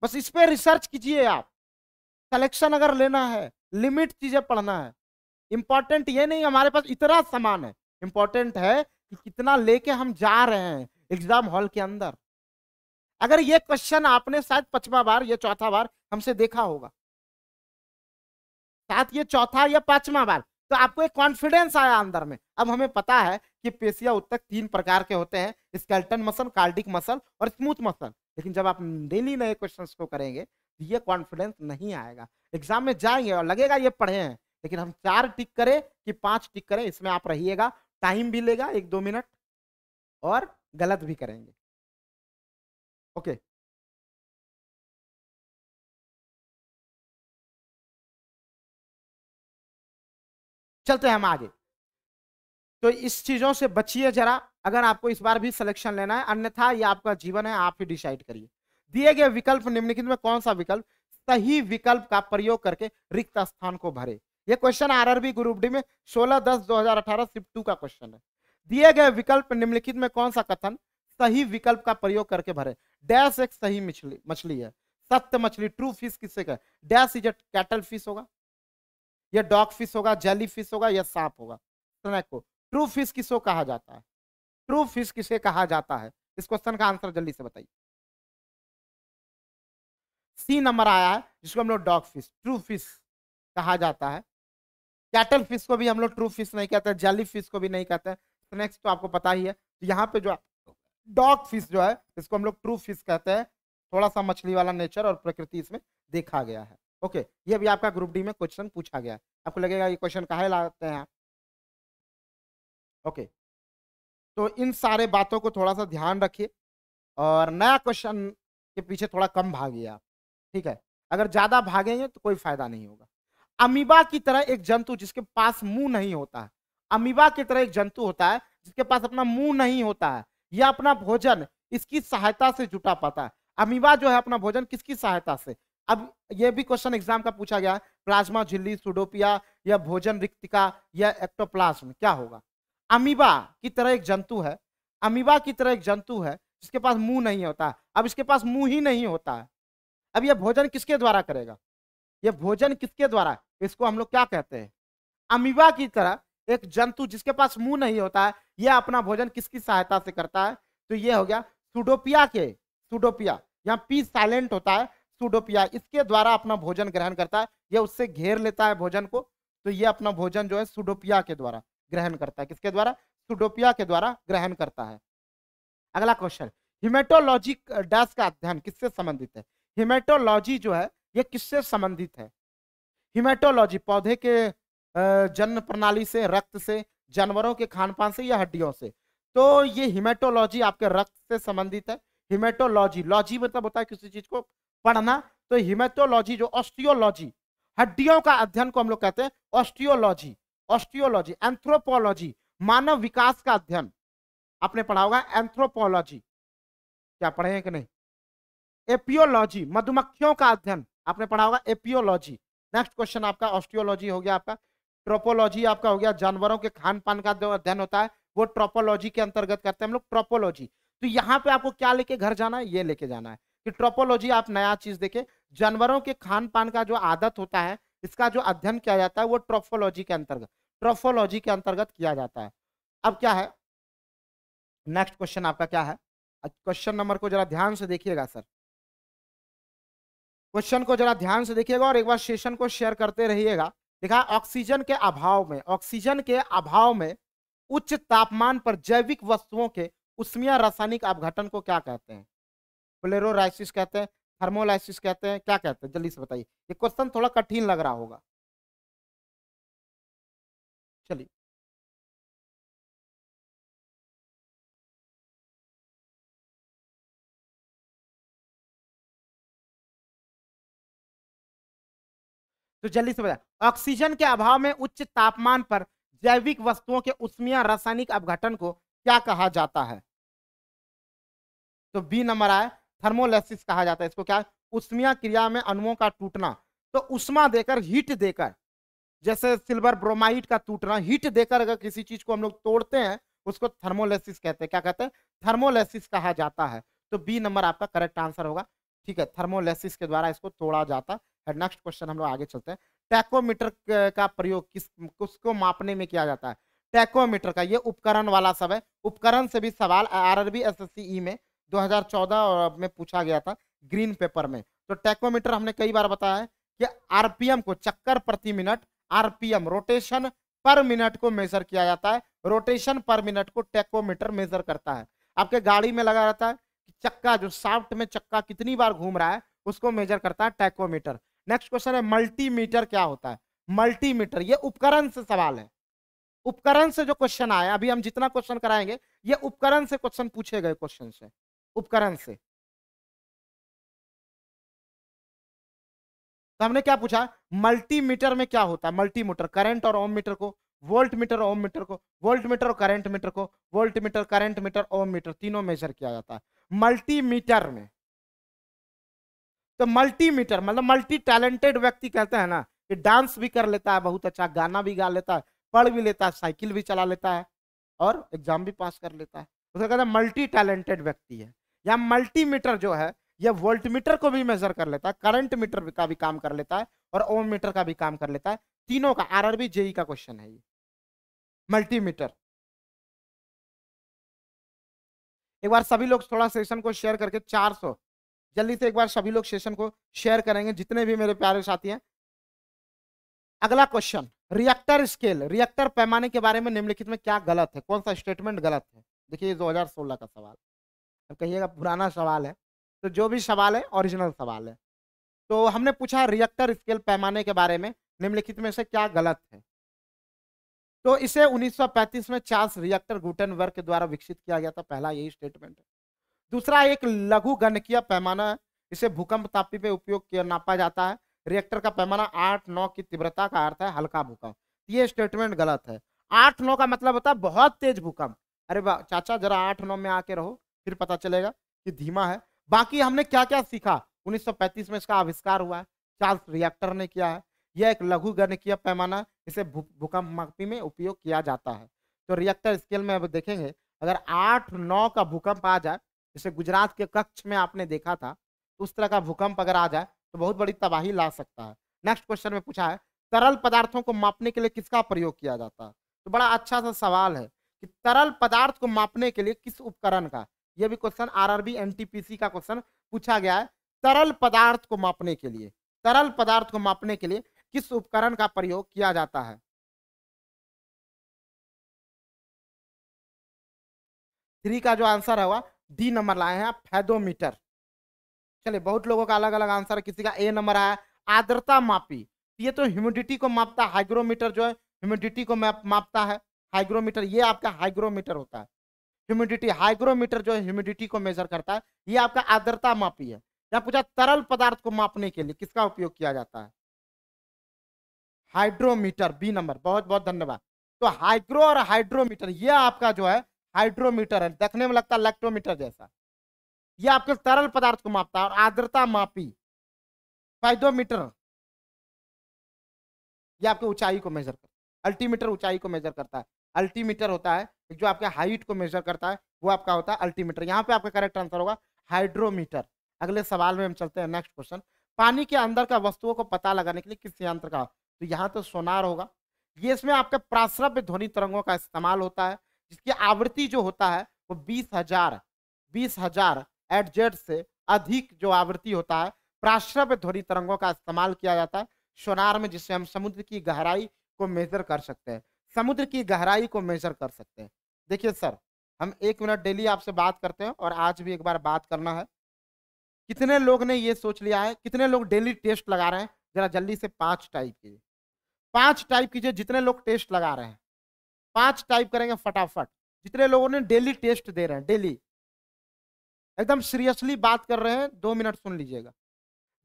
बस इस पर रिसर्च कीजिए आप कलेक्शन अगर लेना है लिमिट चीजें पढ़ना है इंपॉर्टेंट ये नहीं हमारे पास इतना सामान है इंपॉर्टेंट है कि कितना लेके हम जा रहे हैं एग्जाम हॉल के अंदर अगर ये क्वेश्चन आपने शायद पचवा बार या चौथा बार हमसे देखा होगा साथ ये चौथा या पांचवा बार तो आपको एक कॉन्फिडेंस आया अंदर में अब हमें पता है कि पेशिया उत्तक तीन प्रकार के होते हैं स्केल्टन मसल कार्डिक मसल और स्मूथ मसल लेकिन जब आप डेली नए क्वेश्चंस को करेंगे ये कॉन्फिडेंस नहीं आएगा एग्जाम में जाएंगे और लगेगा ये पढ़े हैं लेकिन हम चार टिक करें कि पांच टिक करें इसमें आप रहिएगा टाइम भी लेगा एक दो मिनट और गलत भी करेंगे ओके चलते हैं हम आगे तो इस चीजों से बचिए जरा अगर आपको इस बार भी सिलेक्शन लेना है अन्यथा ये आपका जीवन है आप ही डिसाइड करिए दिए गए विकल्प निम्नलिखित में कौन सा विकल्प सही विकल्प का प्रयोग करके रिक्त स्थान को भरे ये क्वेश्चन आरआरबी ग्रुप डी में 16 दस 2018 सिर्फ टू का क्वेश्चन है दिए गए विकल्प निम्नलिखित में कौन सा कथन सही विकल्प का प्रयोग करके भरे डैश एक सही मछली मछली है सत्य मछली ट्रू फिश किससे कहे डैश इज कैटल फिश होगा यह डॉग फिश होगा जेली फिश होगा या सांप होगा स्नैक को ट्रू फिश किसको कहा जाता है ट्रू फिश किसे कहा जाता है इस क्वेश्चन का आंसर जल्दी से बताइए सी नंबर आया है जिसको हम लोग डॉग फिश ट्रू फिश कहा जाता है कैटल फिश को भी हम लोग ट्रू फिश नहीं कहते जैली फिश को भी नहीं कहते स्नैक्स तो आपको पता ही है तो यहाँ पे जो डॉग फिश जो है इसको हम लोग ट्रू फिश कहते हैं थोड़ा सा मछली वाला नेचर और प्रकृति इसमें देखा गया है ओके ये भी आपका ग्रुप डी में क्वेश्चन पूछा गया है आपको लगेगा ये क्वेश्चन कहा लाते हैं आप ओके तो इन सारे बातों को थोड़ा सा ध्यान रखिए और नया क्वेश्चन के पीछे थोड़ा कम भागिए आप ठीक है अगर ज्यादा भागेंगे तो कोई फायदा नहीं होगा अमीबा की तरह एक जंतु जिसके पास मुंह नहीं होता है अमीबा की तरह एक जंतु होता है जिसके पास अपना मुंह नहीं होता है या अपना भोजन इसकी सहायता से जुटा पाता है अमीबा जो है अपना भोजन किसकी सहायता से अब यह भी क्वेश्चन एग्जाम का पूछा गया प्लाज्मा झिल्ली सुडोपिया या भोजन रिक्तिका या एक्टोप्लाज्म क्या होगा अमीबा की तरह एक जंतु है अमीबा की तरह एक जंतु है जिसके पास मुंह नहीं होता अब इसके पास मुंह ही नहीं होता है अब यह भोजन किसके द्वारा करेगा यह भोजन किसके द्वारा इसको हम लोग क्या कहते हैं अमीबा की तरह एक जंतु जिसके पास मुंह नहीं होता है यह अपना भोजन किसकी सहायता से करता है तो यह हो गया सुडोपिया के सुडोपिया यहाँ पी साइलेंट होता है सुडोपिया इसके द्वारा अपना भोजन ग्रहण करता है यह उससे घेर लेता है भोजन को तो यह अपना भोजन जो है सुडोपिया के द्वारा ग्रहण करता है किसके द्वारा सुडोपिया के द्वारा ग्रहण करता है अगला क्वेश्चन हिमेटोलॉजिक डैश का अध्ययन किससे संबंधित है हिमेटोलॉजी जो है ये किससे संबंधित है हिमेटोलॉजी पौधे के जन्म प्रणाली से रक्त से जानवरों के खान पान से या हड्डियों से तो ये हिमेटोलॉजी आपके रक्त से संबंधित है हिमेटोलॉजी लॉजी मतलब होता है किसी चीज को पढ़ना तो हिमेटोलॉजी जो ऑस्टियोलॉजी हड्डियों का अध्ययन को हम लोग कहते हैं ऑस्टियोलॉजी ऑस्टियोलॉजी एंथ्रोपोलॉजी मानव विकास का अध्ययन आपने पढ़ा होगा एंथ्रोपोलॉजी क्या पढ़े हैं कि नहीं एपियोलॉजी मधुमक्खियों का अध्ययन आपने पढ़ा होगा एपियोलॉजी नेक्स्ट क्वेश्चन आपका ऑस्ट्रियोलॉजी हो गया आपका ट्रोपोलॉजी आपका हो गया जानवरों के खान पान का अध्ययन होता है वो ट्रोपोलॉजी के अंतर्गत करते हैं हम लोग ट्रोपोलॉजी तो यहाँ पे आपको क्या लेके घर जाना है ये लेके जाना है कि ट्रोपोलॉजी आप नया चीज देखे जानवरों के खान पान का जो आदत होता है इसका जो अध्ययन किया जाता है वो ट्रोफोलॉजी के अंतर्गत ट्रोफोलॉजी के अंतर्गत किया जाता है अब क्या है नेक्स्ट क्वेश्चन आपका क्या है क्वेश्चन नंबर को जरा ध्यान से देखिएगा सर क्वेश्चन को जरा ध्यान से देखिएगा और एक बार सेशन को शेयर करते रहिएगा देखा ऑक्सीजन के अभाव में ऑक्सीजन के अभाव में उच्च तापमान पर जैविक वस्तुओं के उष्मिया रासायनिक अपघटन को क्या कहते हैं फ्लेरोलाइसिस कहते हैं थर्मोलाइसिस कहते हैं क्या कहते हैं जल्दी से बताइए ये क्वेश्चन थोड़ा कठिन लग रहा होगा चलिए तो जल्दी से बताया ऑक्सीजन के अभाव में उच्च तापमान पर जैविक वस्तुओं के उष्मिया रासायनिक अपघटन को क्या कहा जाता है तो बी नंबर आए थर्मोलेसिस कहा जाता है इसको क्या उष्मिया क्रिया में अणुओं का टूटना तो उष्मा देकर हीट देकर जैसे सिल्वर ब्रोमाइड का टूटना हीट देकर अगर किसी चीज को हम लोग तोड़ते हैं उसको थर्मोलेसिस कहते हैं क्या कहते हैं थर्मोलेसिस कहा जाता है तो बी नंबर आपका करेक्ट आंसर होगा ठीक है थर्मोलेसिस के द्वारा इसको तोड़ा जाता नेक्स्ट क्वेश्चन हम लोग आगे चलते हैं टैकोमीटर का प्रयोग किस किसको मापने में किया जाता है टैकोमीटर का ये उपकरण वाला सब है उपकरण से भी सवाल आरआरबी एसएससीई में 2014 में पूछा गया था ग्रीन पेपर में तो टैकोमीटर हमने कई बार बताया है कि आरपीएम को चक्कर प्रति मिनट आरपीएम रोटेशन पर मिनट को मेजर किया जाता है रोटेशन पर मिनट को टैकोमीटर मेजर करता है आपके गाड़ी में लगा रहता है कि चक्का जो साफ्ट में चक्का कितनी बार घूम रहा है उसको मेजर करता है टैकोमीटर नेक्स्ट क्वेश्चन है मल्टीमीटर क्या होता है मल्टीमीटर ये उपकरण से सवाल है उपकरण से जो क्वेश्चन आया अभी हम जितना क्वेश्चन कराएंगे ये उपकरण से क्वेश्चन पूछे गए क्वेश्चन से उपकरण से तो हमने क्या पूछा मल्टीमीटर में क्या होता है मल्टीमीटर करंट और ओम मीटर को वोल्ट मीटर ओम मीटर को वोल्ट मीटर और करंट मीटर को voltmeter current meter ohmmeter तीनों मेजर किया जाता है मल्टीमीटर में तो मल्टीमीटर मतलब मल्टी टैलेंटेड व्यक्ति कहते हैं ना कि डांस भी कर लेता है बहुत अच्छा गाना भी गा लेता है पढ़ भी लेता है साइकिल भी चला लेता है और एग्जाम भी पास कर लेता है उसका कहते हैं मल्टी टैलेंटेड व्यक्ति है या मल्टीमीटर जो है यह वोल्ट मीटर को भी मेजर कर लेता है करंट मीटर का भी काम कर लेता है और ओम मीटर का भी काम कर लेता है तीनों का आर आरआरबी जेई का क्वेश्चन है ये मल्टीमीटर एक बार सभी लोग थोड़ा सेशन को शेयर करके 400 जल्दी से एक बार सभी लोग सेशन को शेयर करेंगे जितने भी मेरे प्यारे साथी हैं अगला क्वेश्चन रिएक्टर स्केल रिएक्टर पैमाने के बारे में निम्नलिखित में क्या गलत है कौन सा स्टेटमेंट गलत है देखिए दो हजार सोलह का सवाल अब कहिएगा पुराना सवाल है तो जो भी सवाल है ओरिजिनल सवाल है तो हमने पूछा रिएक्टर स्केल पैमाने के बारे में निम्नलिखित में से क्या गलत है तो इसे 1935 में चार्ल्स रिएक्टर गुटनबर्ग के द्वारा विकसित किया गया था पहला यही स्टेटमेंट है दूसरा एक लघु गणकीय पैमाना है इसे भूकंप तापी पे उपयोग किया नापा जाता है रिएक्टर का पैमाना आठ नौ की तीव्रता का अर्थ है हल्का भूकंप ये स्टेटमेंट गलत है आठ नौ का मतलब होता है बहुत तेज भूकंप अरे चाचा जरा आठ नौ में आके रहो फिर पता चलेगा कि धीमा है बाकी हमने क्या क्या सीखा 1935 में इसका आविष्कार हुआ है चार्ल्स रिएक्टर ने किया है यह एक लघु गणकीय पैमाना इसे भूकंप मापी में उपयोग किया जाता है तो रिएक्टर स्केल में अब देखेंगे अगर आठ नौ का भूकंप आ जाए जैसे गुजरात के कक्ष में आपने देखा था तो उस तरह का भूकंप अगर आ जाए तो बहुत बड़ी तबाही ला सकता है नेक्स्ट क्वेश्चन में पूछा है तरल पदार्थों को मापने के लिए किसका प्रयोग किया जाता है तो बड़ा अच्छा सा सवाल है कि तरल पदार्थ को मापने के लिए किस उपकरण का यह भी क्वेश्चन आरआरबी एनटीपीसी का क्वेश्चन पूछा गया है तरल पदार्थ को मापने के लिए तरल पदार्थ को मापने के लिए किस उपकरण का प्रयोग किया जाता है थ्री का जो आंसर है वह डी नंबर लाए हैं फैदोमीटर चलिए बहुत लोगों का अलग अलग आंसर किसी का ए नंबर आया आर्द्रता मापी तो ये तो ह्यूमिडिटी को मापता है हाइग्रोमीटर जो है ह्यूमिडिटी को मापता है हाइग्रोमीटर ये आपका हाइग्रोमीटर होता है ह्यूमिडिटी हाइग्रोमीटर जो है ह्यूमिडिटी को मेजर करता है ये आपका आर्द्रता मापी है या पूछा तरल पदार्थ को मापने के लिए किसका उपयोग किया जाता है हाइड्रोमीटर बी नंबर बहुत बहुत धन्यवाद तो हाइग्रो और हाइड्रोमीटर ये आपका जो है हाइड्रोमीटर है देखने में लगता है इलेक्ट्रोमीटर जैसा यह आपके तरल पदार्थ को मापता है और आर्द्रता मापी फाइडोमीटर यह आपके ऊंचाई को मेजर करता है अल्टीमीटर ऊंचाई को मेजर करता है अल्टीमीटर होता है जो आपके हाइट को मेजर करता है वो आपका होता है अल्टीमीटर यहाँ पे आपका करेक्ट आंसर होगा हाइड्रोमीटर अगले सवाल में हम चलते हैं नेक्स्ट क्वेश्चन पानी के अंदर का वस्तुओं को पता लगाने के लिए किस यंत्र का तो यहाँ तो सोनार होगा ये इसमें आपके प्राश्रव्य ध्वनि तरंगों का इस्तेमाल होता है जिसकी आवृत्ति जो होता है वो बीस हजार बीस हजार एट जेड से अधिक जो आवृत्ति होता है प्राश्रव्य ध्वनि तरंगों का इस्तेमाल किया जाता है सोनार में जिससे हम समुद्र की गहराई को मेजर कर सकते हैं समुद्र की गहराई को मेजर कर सकते हैं देखिए सर हम एक मिनट डेली आपसे बात करते हैं और आज भी एक बार बात करना है कितने लोग ने ये सोच लिया है कितने लोग डेली टेस्ट लगा रहे हैं जरा जल्दी से पांच टाइप कीजिए पांच टाइप कीजिए जितने लोग टेस्ट लगा रहे हैं पांच टाइप करेंगे फटाफट जितने लोगों ने डेली टेस्ट दे रहे हैं डेली एकदम सीरियसली बात कर रहे हैं दो मिनट सुन लीजिएगा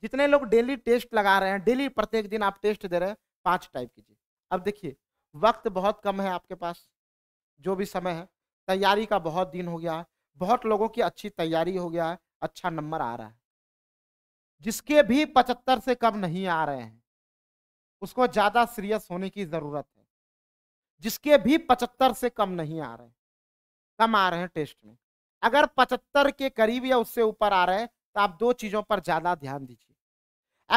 जितने लोग डेली टेस्ट लगा रहे हैं डेली प्रत्येक दिन आप टेस्ट दे रहे हैं पांच टाइप कीजिए अब देखिए वक्त बहुत कम है आपके पास जो भी समय है तैयारी का बहुत दिन हो गया है बहुत लोगों की अच्छी तैयारी हो गया है अच्छा नंबर आ रहा है जिसके भी पचहत्तर से कम नहीं आ रहे हैं उसको ज़्यादा सीरियस होने की ज़रूरत है जिसके भी पचहत्तर से कम नहीं आ रहे कम आ रहे हैं टेस्ट में अगर पचहत्तर के करीब या उससे ऊपर आ रहे हैं तो आप दो चीज़ों पर ज़्यादा ध्यान दीजिए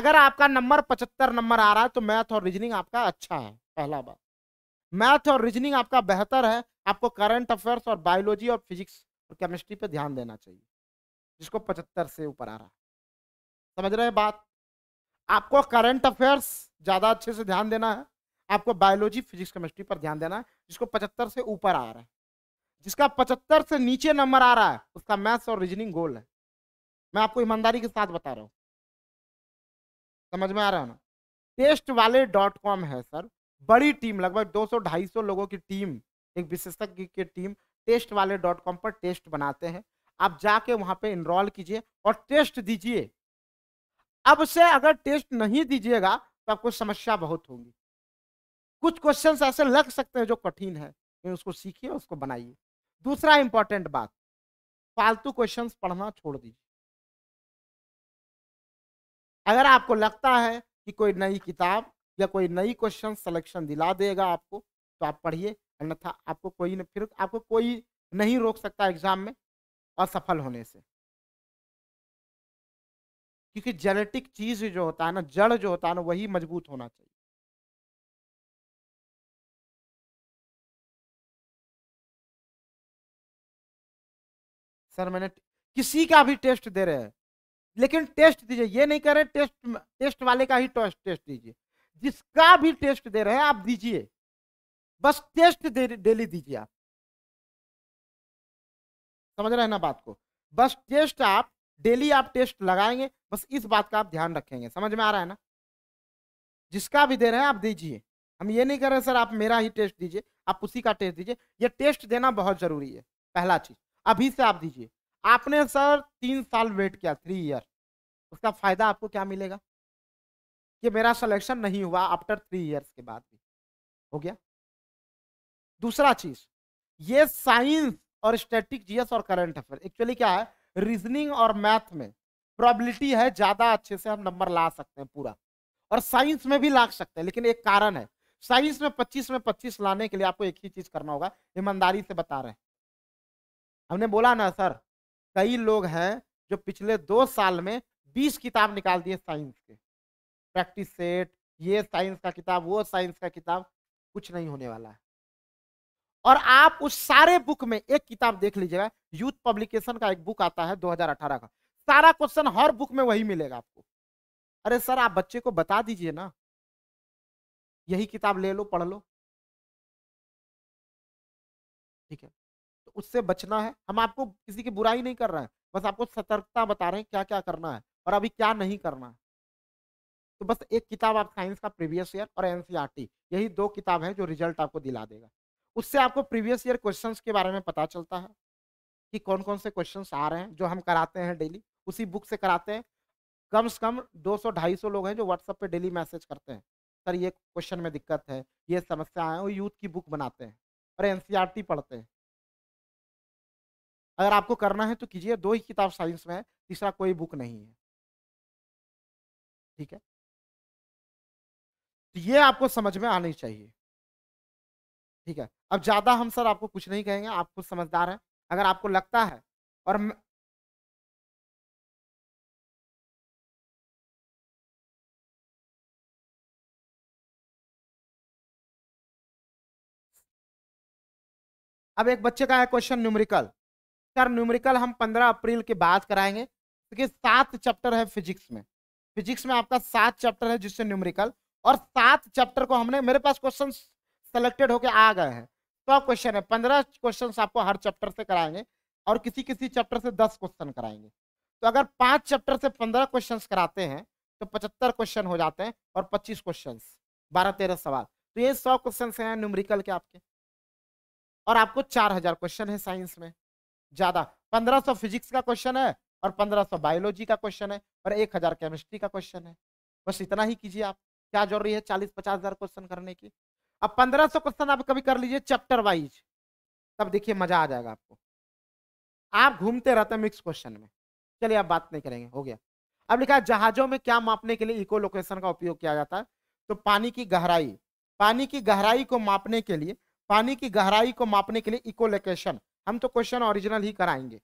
अगर आपका नंबर पचहत्तर नंबर आ रहा है तो मैथ और रीजनिंग आपका अच्छा है पहला बात मैथ और रीजनिंग आपका बेहतर है आपको करंट अफेयर्स और बायोलॉजी और फिजिक्स और केमिस्ट्री पर ध्यान देना चाहिए जिसको पचहत्तर से ऊपर आ रहा है समझ रहे हैं बात आपको करंट अफेयर्स ज़्यादा अच्छे से ध्यान देना है आपको बायोलॉजी फिजिक्स केमिस्ट्री पर ध्यान देना है जिसको पचहत्तर से ऊपर आ रहा है जिसका पचहत्तर से नीचे नंबर आ रहा है उसका मैथ्स और रीजनिंग गोल है मैं आपको ईमानदारी के साथ बता रहा हूँ समझ में आ रहा है ना टेस्ट वाले डॉट कॉम है सर बड़ी टीम लगभग 200-250 लोगों की टीम एक विशेषज्ञ की टीम टेस्ट वाले डॉट कॉम पर टेस्ट बनाते हैं आप जाके वहाँ पे इनरोल कीजिए और टेस्ट दीजिए अब से अगर टेस्ट नहीं दीजिएगा तो आपको समस्या बहुत होगी कुछ क्वेश्चंस ऐसे लग सकते हैं जो कठिन है उसको सीखिए उसको बनाइए दूसरा इंपॉर्टेंट बात फालतू क्वेश्चंस पढ़ना छोड़ दीजिए अगर आपको लगता है कि कोई नई किताब या कोई नई क्वेश्चन सिलेक्शन दिला देगा आपको तो आप पढ़िए अन्यथा आपको कोई नहीं फिर आपको कोई नहीं रोक सकता एग्जाम में असफल होने से क्योंकि जेनेटिक चीज जो होता है ना जड़ जो होता है ना वही मजबूत होना चाहिए सर मैंने किसी का भी टेस्ट दे रहे हैं लेकिन टेस्ट दीजिए ये नहीं कह रहे टेस्ट टेस्ट वाले का ही टेस्ट दीजिए जिसका भी टेस्ट दे रहे हैं आप दीजिए बस टेस्ट डेली दीजिए आप समझ रहे हैं ना बात को बस टेस्ट आप डेली आप टेस्ट लगाएंगे बस इस बात का आप ध्यान रखेंगे समझ में आ रहा है ना जिसका भी दे रहे हैं आप दीजिए हम ये नहीं कर रहे सर आप मेरा ही टेस्ट दीजिए आप उसी का टेस्ट दीजिए यह टेस्ट देना बहुत जरूरी है पहला चीज अभी से आप दीजिए आपने सर तीन साल वेट किया थ्री ईयर उसका फायदा आपको क्या मिलेगा कि मेरा सिलेक्शन नहीं हुआ आफ्टर थ्री ईयर्स के बाद भी हो गया दूसरा चीज ये साइंस और स्टेटिक जीएस और करंट अफेयर एक्चुअली क्या है रीजनिंग और मैथ में प्रॉबिलिटी है ज्यादा अच्छे से हम नंबर ला सकते हैं पूरा और साइंस में भी ला सकते हैं लेकिन एक कारण है साइंस में 25 में 25 लाने के लिए आपको एक ही चीज करना होगा ईमानदारी से बता रहे हैं हमने बोला ना सर कई लोग हैं जो पिछले दो साल में बीस किताब निकाल दिए साइंस के प्रैक्टिस सेट ये साइंस का किताब वो साइंस का किताब कुछ नहीं होने वाला है और आप उस सारे बुक में एक किताब देख लीजिएगा यूथ पब्लिकेशन का एक बुक आता है 2018 का सारा क्वेश्चन हर बुक में वही मिलेगा आपको अरे सर आप बच्चे को बता दीजिए ना यही किताब ले लो पढ़ लो ठीक है उससे बचना है हम आपको किसी की बुराई नहीं कर रहे हैं बस आपको सतर्कता बता रहे हैं क्या क्या करना है और अभी क्या नहीं करना है तो बस एक किताब आप साइंस का प्रीवियस ईयर और एनसीईआरटी यही दो किताब है जो रिजल्ट आपको दिला देगा उससे आपको प्रीवियस ईयर क्वेश्चंस के बारे में पता चलता है कि कौन कौन से क्वेश्चंस आ रहे हैं जो हम कराते हैं डेली उसी बुक से कराते हैं कम से कम 200-250 लोग हैं जो व्हाट्सएप पे डेली मैसेज करते हैं सर ये क्वेश्चन में दिक्कत है ये समस्या है वो यूथ की बुक बनाते हैं और एन पढ़ते हैं अगर आपको करना है तो कीजिए दो ही किताब साइंस में है तीसरा कोई बुक नहीं है ठीक है तो ये आपको समझ में आनी चाहिए ठीक है अब ज़्यादा हम सर आपको कुछ नहीं कहेंगे आप खुद समझदार हैं अगर आपको लगता है और म... अब एक बच्चे का है क्वेश्चन न्यूमरिकल सर न्यूमेरिकल हम 15 अप्रैल के बाद कराएंगे क्योंकि तो सात चैप्टर है फिजिक्स में फिजिक्स में आपका सात चैप्टर है जिससे न्यूमेरिकल और सात चैप्टर को हमने मेरे पास क्वेश्चन सेलेक्टेड होके आ गए हैं सौ तो क्वेश्चन है पंद्रह क्वेश्चन आपको हर चैप्टर से कराएंगे और किसी किसी चैप्टर से दस क्वेश्चन कराएंगे तो अगर पांच चैप्टर से पंद्रह क्वेश्चन कराते हैं तो पचहत्तर क्वेश्चन हो जाते हैं और पच्चीस क्वेश्चन बारह तेरह सवाल तो ये सौ क्वेश्चन हैं न्यूमरिकल के आपके और आपको चार हजार क्वेश्चन है साइंस में ज्यादा 1500 फिजिक्स का क्वेश्चन है और 1500 बायोलॉजी का क्वेश्चन है और 1000 केमिस्ट्री का क्वेश्चन है बस इतना ही कीजिए आप क्या जरूरी है चालीस पचास हजार क्वेश्चन करने की अब 1500 क्वेश्चन आप कभी कर लीजिए चैप्टर वाइज तब देखिए मजा आ जाएगा आपको आप घूमते रहते मिक्स क्वेश्चन में चलिए आप बात नहीं करेंगे हो गया अब लिखा है जहाजों में क्या मापने के लिए इको लोकेशन का उपयोग किया जाता है तो पानी की गहराई पानी की गहराई को मापने के लिए पानी की गहराई को मापने के लिए इको लोकेशन हम तो क्वेश्चन ओरिजिनल ही कराएंगे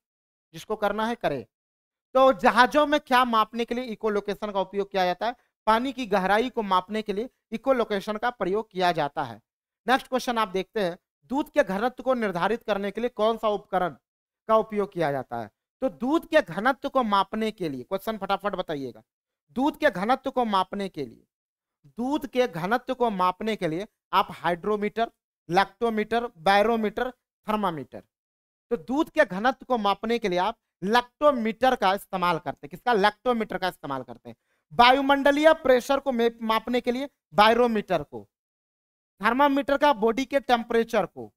जिसको करना है करे तो जहाजों में क्या मापने के लिए इको लोकेशन का उपयोग किया जाता है पानी की गहराई को मापने के लिए इको लोकेशन का प्रयोग किया जाता है नेक्स्ट क्वेश्चन आप देखते हैं दूध के घनत्व को निर्धारित करने के लिए कौन सा उपकरण का उपयोग किया जाता है तो दूध के घनत्व को मापने के लिए क्वेश्चन फटाफट बताइएगा दूध के घनत्व को मापने के लिए दूध के घनत्व को मापने के लिए आप हाइड्रोमीटर लैक्टोमीटर बैरोमीटर थर्मामीटर तो दूध के घनत्व को मापने के लिए आप लैक्टोमीटर का इस्तेमाल करते हैं किसका लैक्टोमीटर का इस्तेमाल करते हैं वायुमंडलीय प्रेशर को मापने के लिए बायरोमीटर को थर्मामीटर का बॉडी के टेम्परेचर को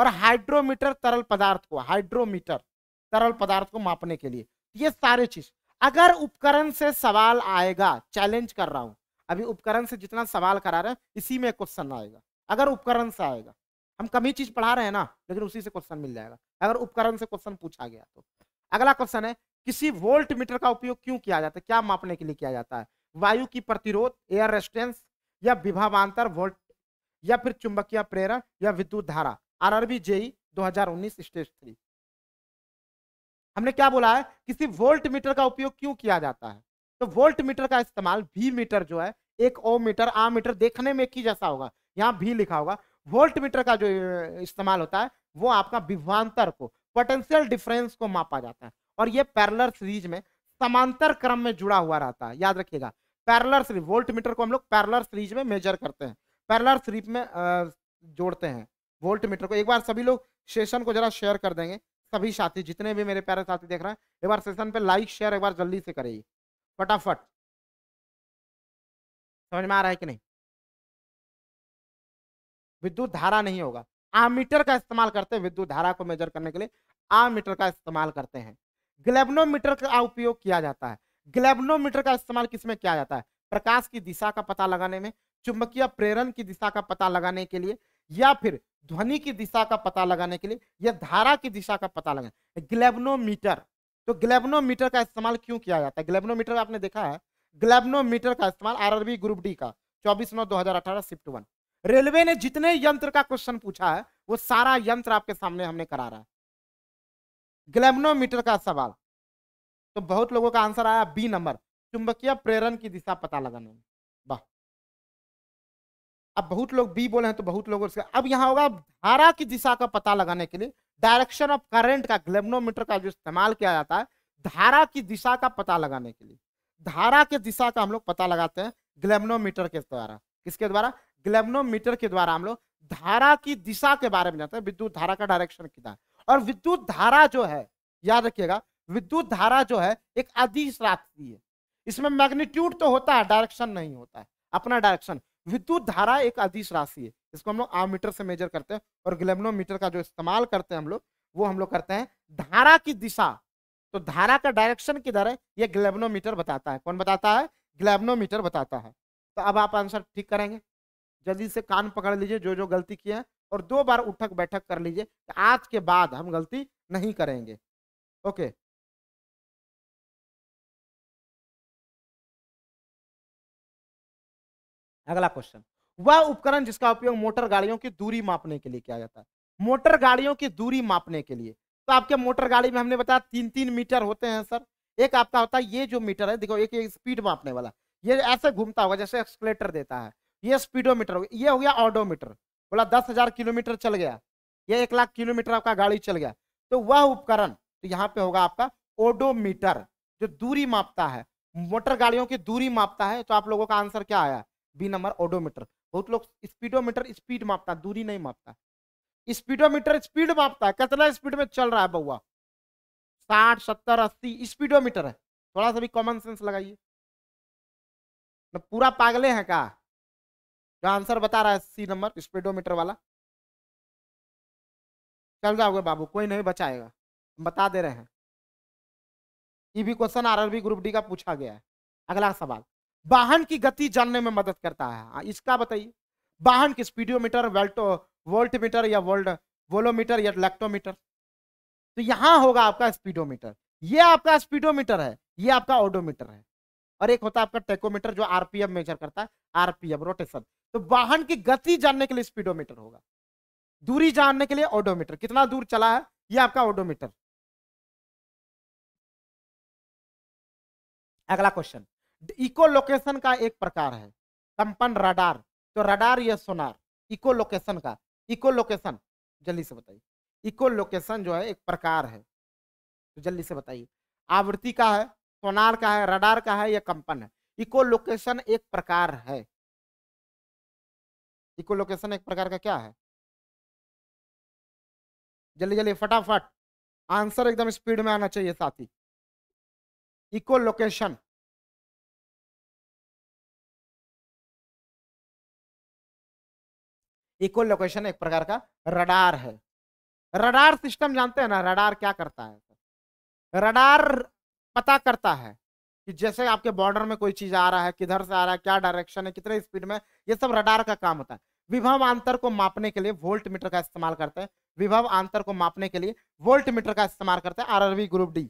और हाइड्रोमीटर तरल पदार्थ को हाइड्रोमीटर तरल पदार्थ को मापने के लिए ये सारे चीज अगर उपकरण से सवाल आएगा चैलेंज कर रहा हूं अभी उपकरण से जितना सवाल करा रहे हैं इसी में क्वेश्चन आएगा अगर उपकरण से आएगा हम कम ही चीज पढ़ा रहे हैं ना लेकिन उसी से क्वेश्चन मिल जाएगा अगर उपकरण से क्वेश्चन पूछा गया तो अगला क्वेश्चन है किसी वोल्ट मीटर का उपयोग क्यों किया जाता है क्या मापने के लिए किया जाता है वायु की प्रतिरोध एयर रेस्टेंस या विभावान्तर वोल्ट या फिर चुंबकीय प्रेरण या विद्युत धारा R RRB JE 2019 stage three हमने क्या बोला है किसी वोल्ट मीटर का उपयोग क्यों किया जाता है तो वोल्ट मीटर का इस्तेमाल भी मीटर जो है एक ओ मीटर आ मीटर देखने में एक ही जैसा होगा यहाँ भी लिखा होगा वोल्ट मीटर का जो इस्तेमाल होता है वो आपका विभवान्तर को पोटेंशियल डिफरेंस को मापा जाता है और ये पैरलर सीरीज में समांतर क्रम में जुड़ा हुआ रहता है याद रखिएगा पैरलर सीरीज वोल्ट मीटर को हम लोग पैरलर सीरीज में मेजर करते हैं पैरलर सीरीज में जोड़ते हैं वोल्ट मीटर को एक बार सभी लोग सेशन को जरा शेयर कर देंगे सभी साथी जितने भी मेरे प्यारे साथी देख रहे हैं एक बार सेशन पे लाइक शेयर एक बार जल्दी से करेगी फटाफट समझ में आ रहा है कि नहीं विद्युत धारा नहीं होगा आमीटर का इस्तेमाल करते हैं विद्युत धारा को मेजर करने के लिए आमीटर का इस्तेमाल करते हैं ग्लेबनोमीटर का उपयोग किया जाता है ग्लेबनोमीटर का इस्तेमाल किसमें किया जाता है प्रकाश की दिशा का पता लगाने में चुंबकीय प्रेरण की दिशा का पता लगाने के लिए या फिर ध्वनि की दिशा का पता लगाने के लिए या धारा की दिशा का पता लगाने ग्लेबनोमीटर तो ग्लेबनोमीटर का इस्तेमाल क्यों किया जाता है ग्लेबनोमीटर आपने देखा है ग्लेबनोमीटर का इस्तेमाल आरबी ग्रुप डी का चौबीस नौ अठारह शिफ्ट वन रेलवे ने जितने यंत्र का क्वेश्चन पूछा है वो सारा यंत्र आपके सामने हमने करा रहा है ग्लैमनोमीटर का सवाल तो बहुत लोगों का आंसर आया बी नंबर चुंबकीय प्रेरण की दिशा पता लगाने में वाह अब बहुत लोग बी बोले हैं तो बहुत लोग अब यहाँ होगा धारा की दिशा का पता लगाने के लिए डायरेक्शन ऑफ करंट का ग्लेमनोमीटर का जो इस्तेमाल किया जाता है धारा की दिशा का पता लगाने के लिए धारा के दिशा का हम लोग पता लगाते हैं ग्लेमनोमीटर के द्वारा किसके द्वारा ग्लेबनोमीटर के द्वारा हम लोग धारा की दिशा के बारे में जानते हैं विद्युत धारा का डायरेक्शन किधर और विद्युत धारा जो है याद रखिएगा विद्युत धारा जो है एक अधिस राशि है इसमें मैग्नीट्यूड तो होता है डायरेक्शन नहीं होता है अपना डायरेक्शन विद्युत धारा एक अधिस राशि है इसको हम लोग आमीटर से मेजर करते हैं और ग्लेबनोमीटर का जो इस्तेमाल करते हैं हम लोग वो हम लोग करते हैं धारा की दिशा तो धारा का डायरेक्शन किधर है ये ग्लेबनोमीटर बताता है कौन बताता है ग्लेबनोमीटर बताता है तो अब आप आंसर ठीक करेंगे जल्दी से कान पकड़ लीजिए जो जो गलती किए हैं और दो बार उठक बैठक कर लीजिए कि आज के बाद हम गलती नहीं करेंगे ओके अगला क्वेश्चन वह उपकरण जिसका उपयोग मोटर गाड़ियों की दूरी मापने के लिए किया जाता है मोटर गाड़ियों की दूरी मापने के लिए तो आपके मोटर गाड़ी में हमने बताया तीन तीन मीटर होते हैं सर एक आपका होता है ये जो मीटर है देखो एक, एक स्पीड मापने वाला ये ऐसे घूमता होगा जैसे एक्सलेटर देता है ये स्पीडोमीटर हो गया ये हो गया ऑडोमीटर बोला दस हजार किलोमीटर चल गया ये एक लाख किलोमीटर आपका गाड़ी चल गया तो वह उपकरण तो यहाँ पे होगा आपका ओडोमीटर जो दूरी मापता है मोटर गाड़ियों की दूरी मापता है तो आप लोगों का आंसर क्या आया बी नंबर ओडोमीटर बहुत लोग स्पीडोमीटर स्पीड मापता दूरी नहीं मापता स्पीडोमीटर स्पीड मापता है कितना स्पीड में चल रहा है बउआ साठ सत्तर अस्सी स्पीडोमीटर है थोड़ा सा भी कॉमन सेंस लगाइए पूरा पागले हैं क्या जो आंसर बता रहा है सी नंबर स्पीडोमीटर वाला चल जाओगे बाबू कोई नहीं बचाएगा बता दे रहे हैं ये भी क्वेश्चन आरआरबी ग्रुप डी का पूछा गया है अगला सवाल वाहन की गति जानने में मदद करता है हाँ, इसका बताइए वाहन की स्पीडोमीटर वेल्टो वोल्टमीटर या वोल्ट वोलोमीटर या लेक्टोमीटर तो यहाँ होगा आपका स्पीडोमीटर ये आपका स्पीडोमीटर है ये आपका ऑडोमीटर है और एक होता है आपका टेकोमीटर जो आरपीएम मेजर करता है आरपीएम रोटेशन तो वाहन की गति जानने के लिए स्पीडोमीटर होगा दूरी जानने के लिए ऑडोमीटर कितना दूर चला है ये आपका ऑडोमीटर अगला क्वेश्चन इको लोकेशन का एक प्रकार है कंपन रडार तो रडार या सोनार इको लोकेशन का इको लोकेशन जल्दी से बताइए इको लोकेशन जो है एक प्रकार है तो जल्दी से बताइए आवृत्ति का है सोनार का है रडार का है या कंपन है इको लोकेशन एक प्रकार है इको लोकेशन एक प्रकार का क्या है जल्दी जल्दी फटाफट आंसर एकदम स्पीड में आना चाहिए साथी इको लोकेशन इको लोकेशन एक प्रकार का रडार है रडार सिस्टम जानते हैं ना रडार क्या करता है रडार पता करता है कि जैसे आपके बॉर्डर में कोई चीज आ रहा है किधर से आ रहा है क्या डायरेक्शन है कितने स्पीड में ये सब रडार का काम होता है विभव अंतर को मापने के लिए वोल्ट मीटर का इस्तेमाल करते हैं विभव अंतर को मापने के लिए वोल्ट मीटर का इस्तेमाल करते हैं आरआरबी ग्रुप डी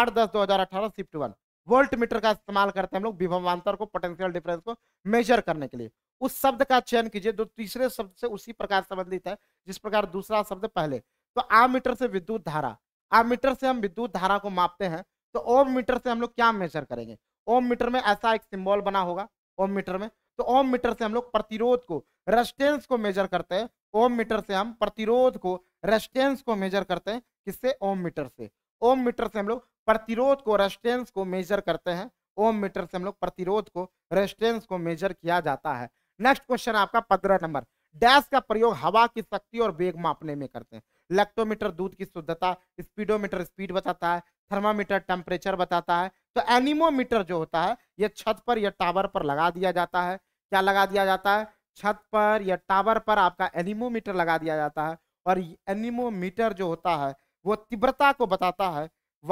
आठ दस दो हजार अठारह शिफ्ट वन वोल्ट मीटर का इस्तेमाल करते हैं हम लोग अंतर को पोटेंशियल डिफरेंस को मेजर करने के लिए उस शब्द का चयन कीजिए जो तीसरे शब्द से उसी प्रकार संबंधित है जिस प्रकार दूसरा शब्द पहले तो आ मीटर से विद्युत धारा आ मीटर से हम विद्युत धारा को मापते हैं तो ओम मीटर से हम लोग क्या मेजर करेंगे ओम मीटर में ऐसा एक सिंबल बना होगा ओम मीटर में तो ओम मीटर से हम लोग प्रतिरोध को रेस्टेंस को मेजर करते हैं ओम मीटर से हम प्रतिरोध को रेस्टेंस को मेजर करते हैं किससे ओम मीटर से ओम मीटर से हम लोग प्रतिरोध को रेस्टेंस को मेजर करते हैं ओम मीटर से हम लोग प्रतिरोध को रेस्टेंस को मेजर किया जाता है नेक्स्ट क्वेश्चन आपका पंद्रह नंबर डैश का प्रयोग हवा की शक्ति और वेग मापने में करते हैं लेक्टोमीटर दूध की शुद्धता स्पीडोमीटर स्पीड बताता है थर्मामीटर टेम्परेचर बताता है तो एनिमोमीटर जो होता है ये छत पर या टावर पर लगा दिया जाता है क्या लगा दिया जाता है छत पर या टावर पर आपका एनिमोमीटर लगा दिया जाता है और एनिमोमीटर जो होता है वो तीव्रता को बताता है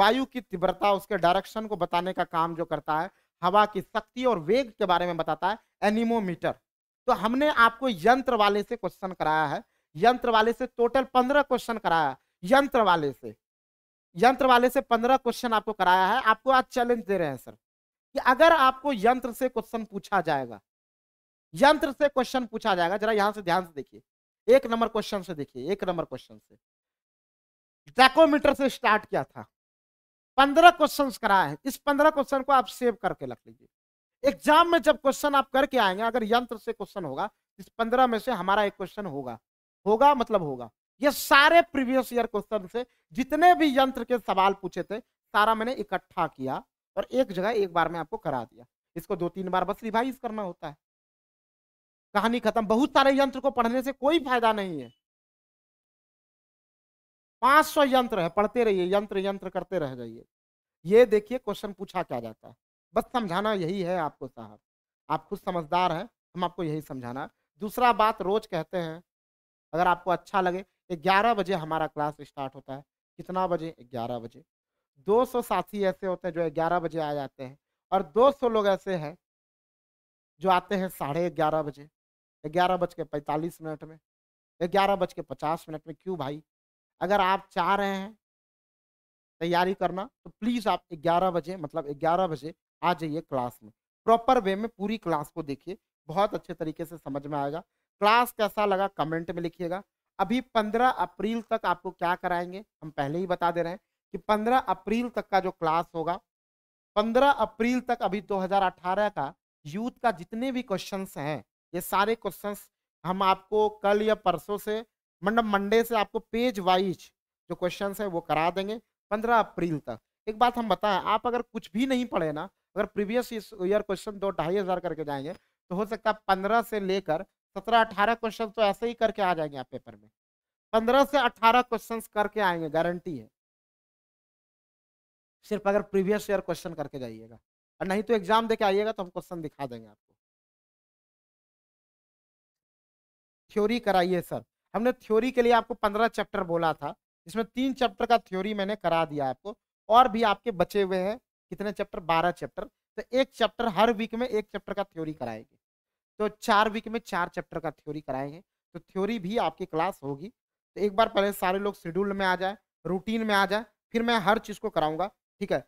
वायु की तीव्रता उसके डायरेक्शन को बताने का काम जो करता है हवा की शक्ति और वेग के बारे में बताता है एनिमोमीटर तो हमने आपको यंत्र वाले से क्वेश्चन कराया है यंत्र वाले से टोटल पंद्रह क्वेश्चन कराया यंत्र वाले से यंत्र वाले से पंद्रह क्वेश्चन आपको कराया है आपको आज चैलेंज दे रहे हैं सर कि अगर आपको यंत्र से क्वेश्चन पूछा जाएगा यंत्र से क्वेश्चन पूछा जाएगा जरा यहां से ध्यान से देखिए एक नंबर क्वेश्चन से देखिए एक नंबर क्वेश्चन से डेकोमीटर से स्टार्ट किया था पंद्रह क्वेश्चन कराए हैं इस पंद्रह क्वेश्चन को आप सेव करके रख लीजिए एग्जाम में जब क्वेश्चन आप करके आएंगे अगर यंत्र से क्वेश्चन होगा इस पंद्रह में से हमारा एक क्वेश्चन होगा होगा मतलब होगा ये सारे प्रीवियस ईयर क्वेश्चन से जितने भी यंत्र के सवाल पूछे थे सारा मैंने इकट्ठा किया और एक जगह एक बार में आपको करा दिया इसको दो तीन बार बस रिवाइज करना होता है कहानी खत्म बहुत सारे यंत्र को पढ़ने से कोई फायदा नहीं है पांच सौ यंत्र है पढ़ते रहिए यंत्र यंत्र करते रह जाइए ये देखिए क्वेश्चन पूछा क्या जाता है बस समझाना यही है आपको साहब आप खुद समझदार हैं हम आपको यही समझाना दूसरा बात रोज कहते हैं अगर आपको अच्छा लगे ग्यारह बजे हमारा क्लास स्टार्ट होता है कितना बजे ग्यारह बजे दो सौ साथी ऐसे होते हैं जो ग्यारह बजे आ जाते हैं और दो सौ लोग ऐसे हैं जो आते हैं साढ़े ग्यारह बजे ग्यारह बज के पैंतालीस मिनट में ग्यारह बज के पचास मिनट में क्यों भाई अगर आप चाह रहे हैं तैयारी करना तो प्लीज़ आप ग्यारह बजे मतलब ग्यारह बजे आ जाइए क्लास में प्रॉपर वे में पूरी क्लास को देखिए बहुत अच्छे तरीके से समझ में आएगा क्लास कैसा लगा कमेंट में लिखिएगा अभी 15 अप्रैल तक आपको क्या कराएंगे हम पहले ही बता दे रहे हैं कि 15 अप्रैल तक का जो क्लास होगा 15 अप्रैल तक अभी 2018 का यूथ का जितने भी क्वेश्चंस हैं ये सारे क्वेश्चन हम आपको कल या परसों से मतलब मंडे से आपको पेज वाइज जो क्वेश्चन है वो करा देंगे पंद्रह अप्रैल तक एक बात हम बताएं आप अगर कुछ भी नहीं पढ़े ना अगर प्रीवियस ईयर क्वेश्चन दो ढाई हज़ार करके जाएंगे तो हो सकता है पंद्रह से लेकर सत्रह अठारह क्वेश्चन तो ऐसे ही करके आ जाएंगे आप पेपर में पंद्रह से अठारह क्वेश्चन करके आएंगे गारंटी है सिर्फ अगर प्रीवियस ईयर क्वेश्चन करके जाइएगा और नहीं तो एग्जाम दे के आइएगा तो हम क्वेश्चन दिखा देंगे आपको थ्योरी कराइए सर हमने थ्योरी के लिए आपको पंद्रह चैप्टर बोला था इसमें तीन चैप्टर का थ्योरी मैंने करा दिया आपको और भी आपके बचे हुए हैं कितने चैप्टर बारह चैप्टर तो एक चैप्टर हर वीक में एक चैप्टर का थ्योरी कराएंगे तो चार वीक में चार चैप्टर का थ्योरी कराएंगे तो थ्योरी भी आपकी क्लास होगी तो एक बार पहले सारे लोग शेड्यूल में आ जाए रूटीन में आ जाए फिर मैं हर चीज़ को कराऊंगा ठीक है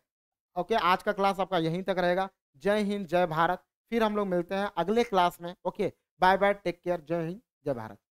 ओके आज का क्लास आपका यहीं तक रहेगा जय हिंद जय भारत फिर हम लोग मिलते हैं अगले क्लास में okay bye bye take care जय हिंद جبهرت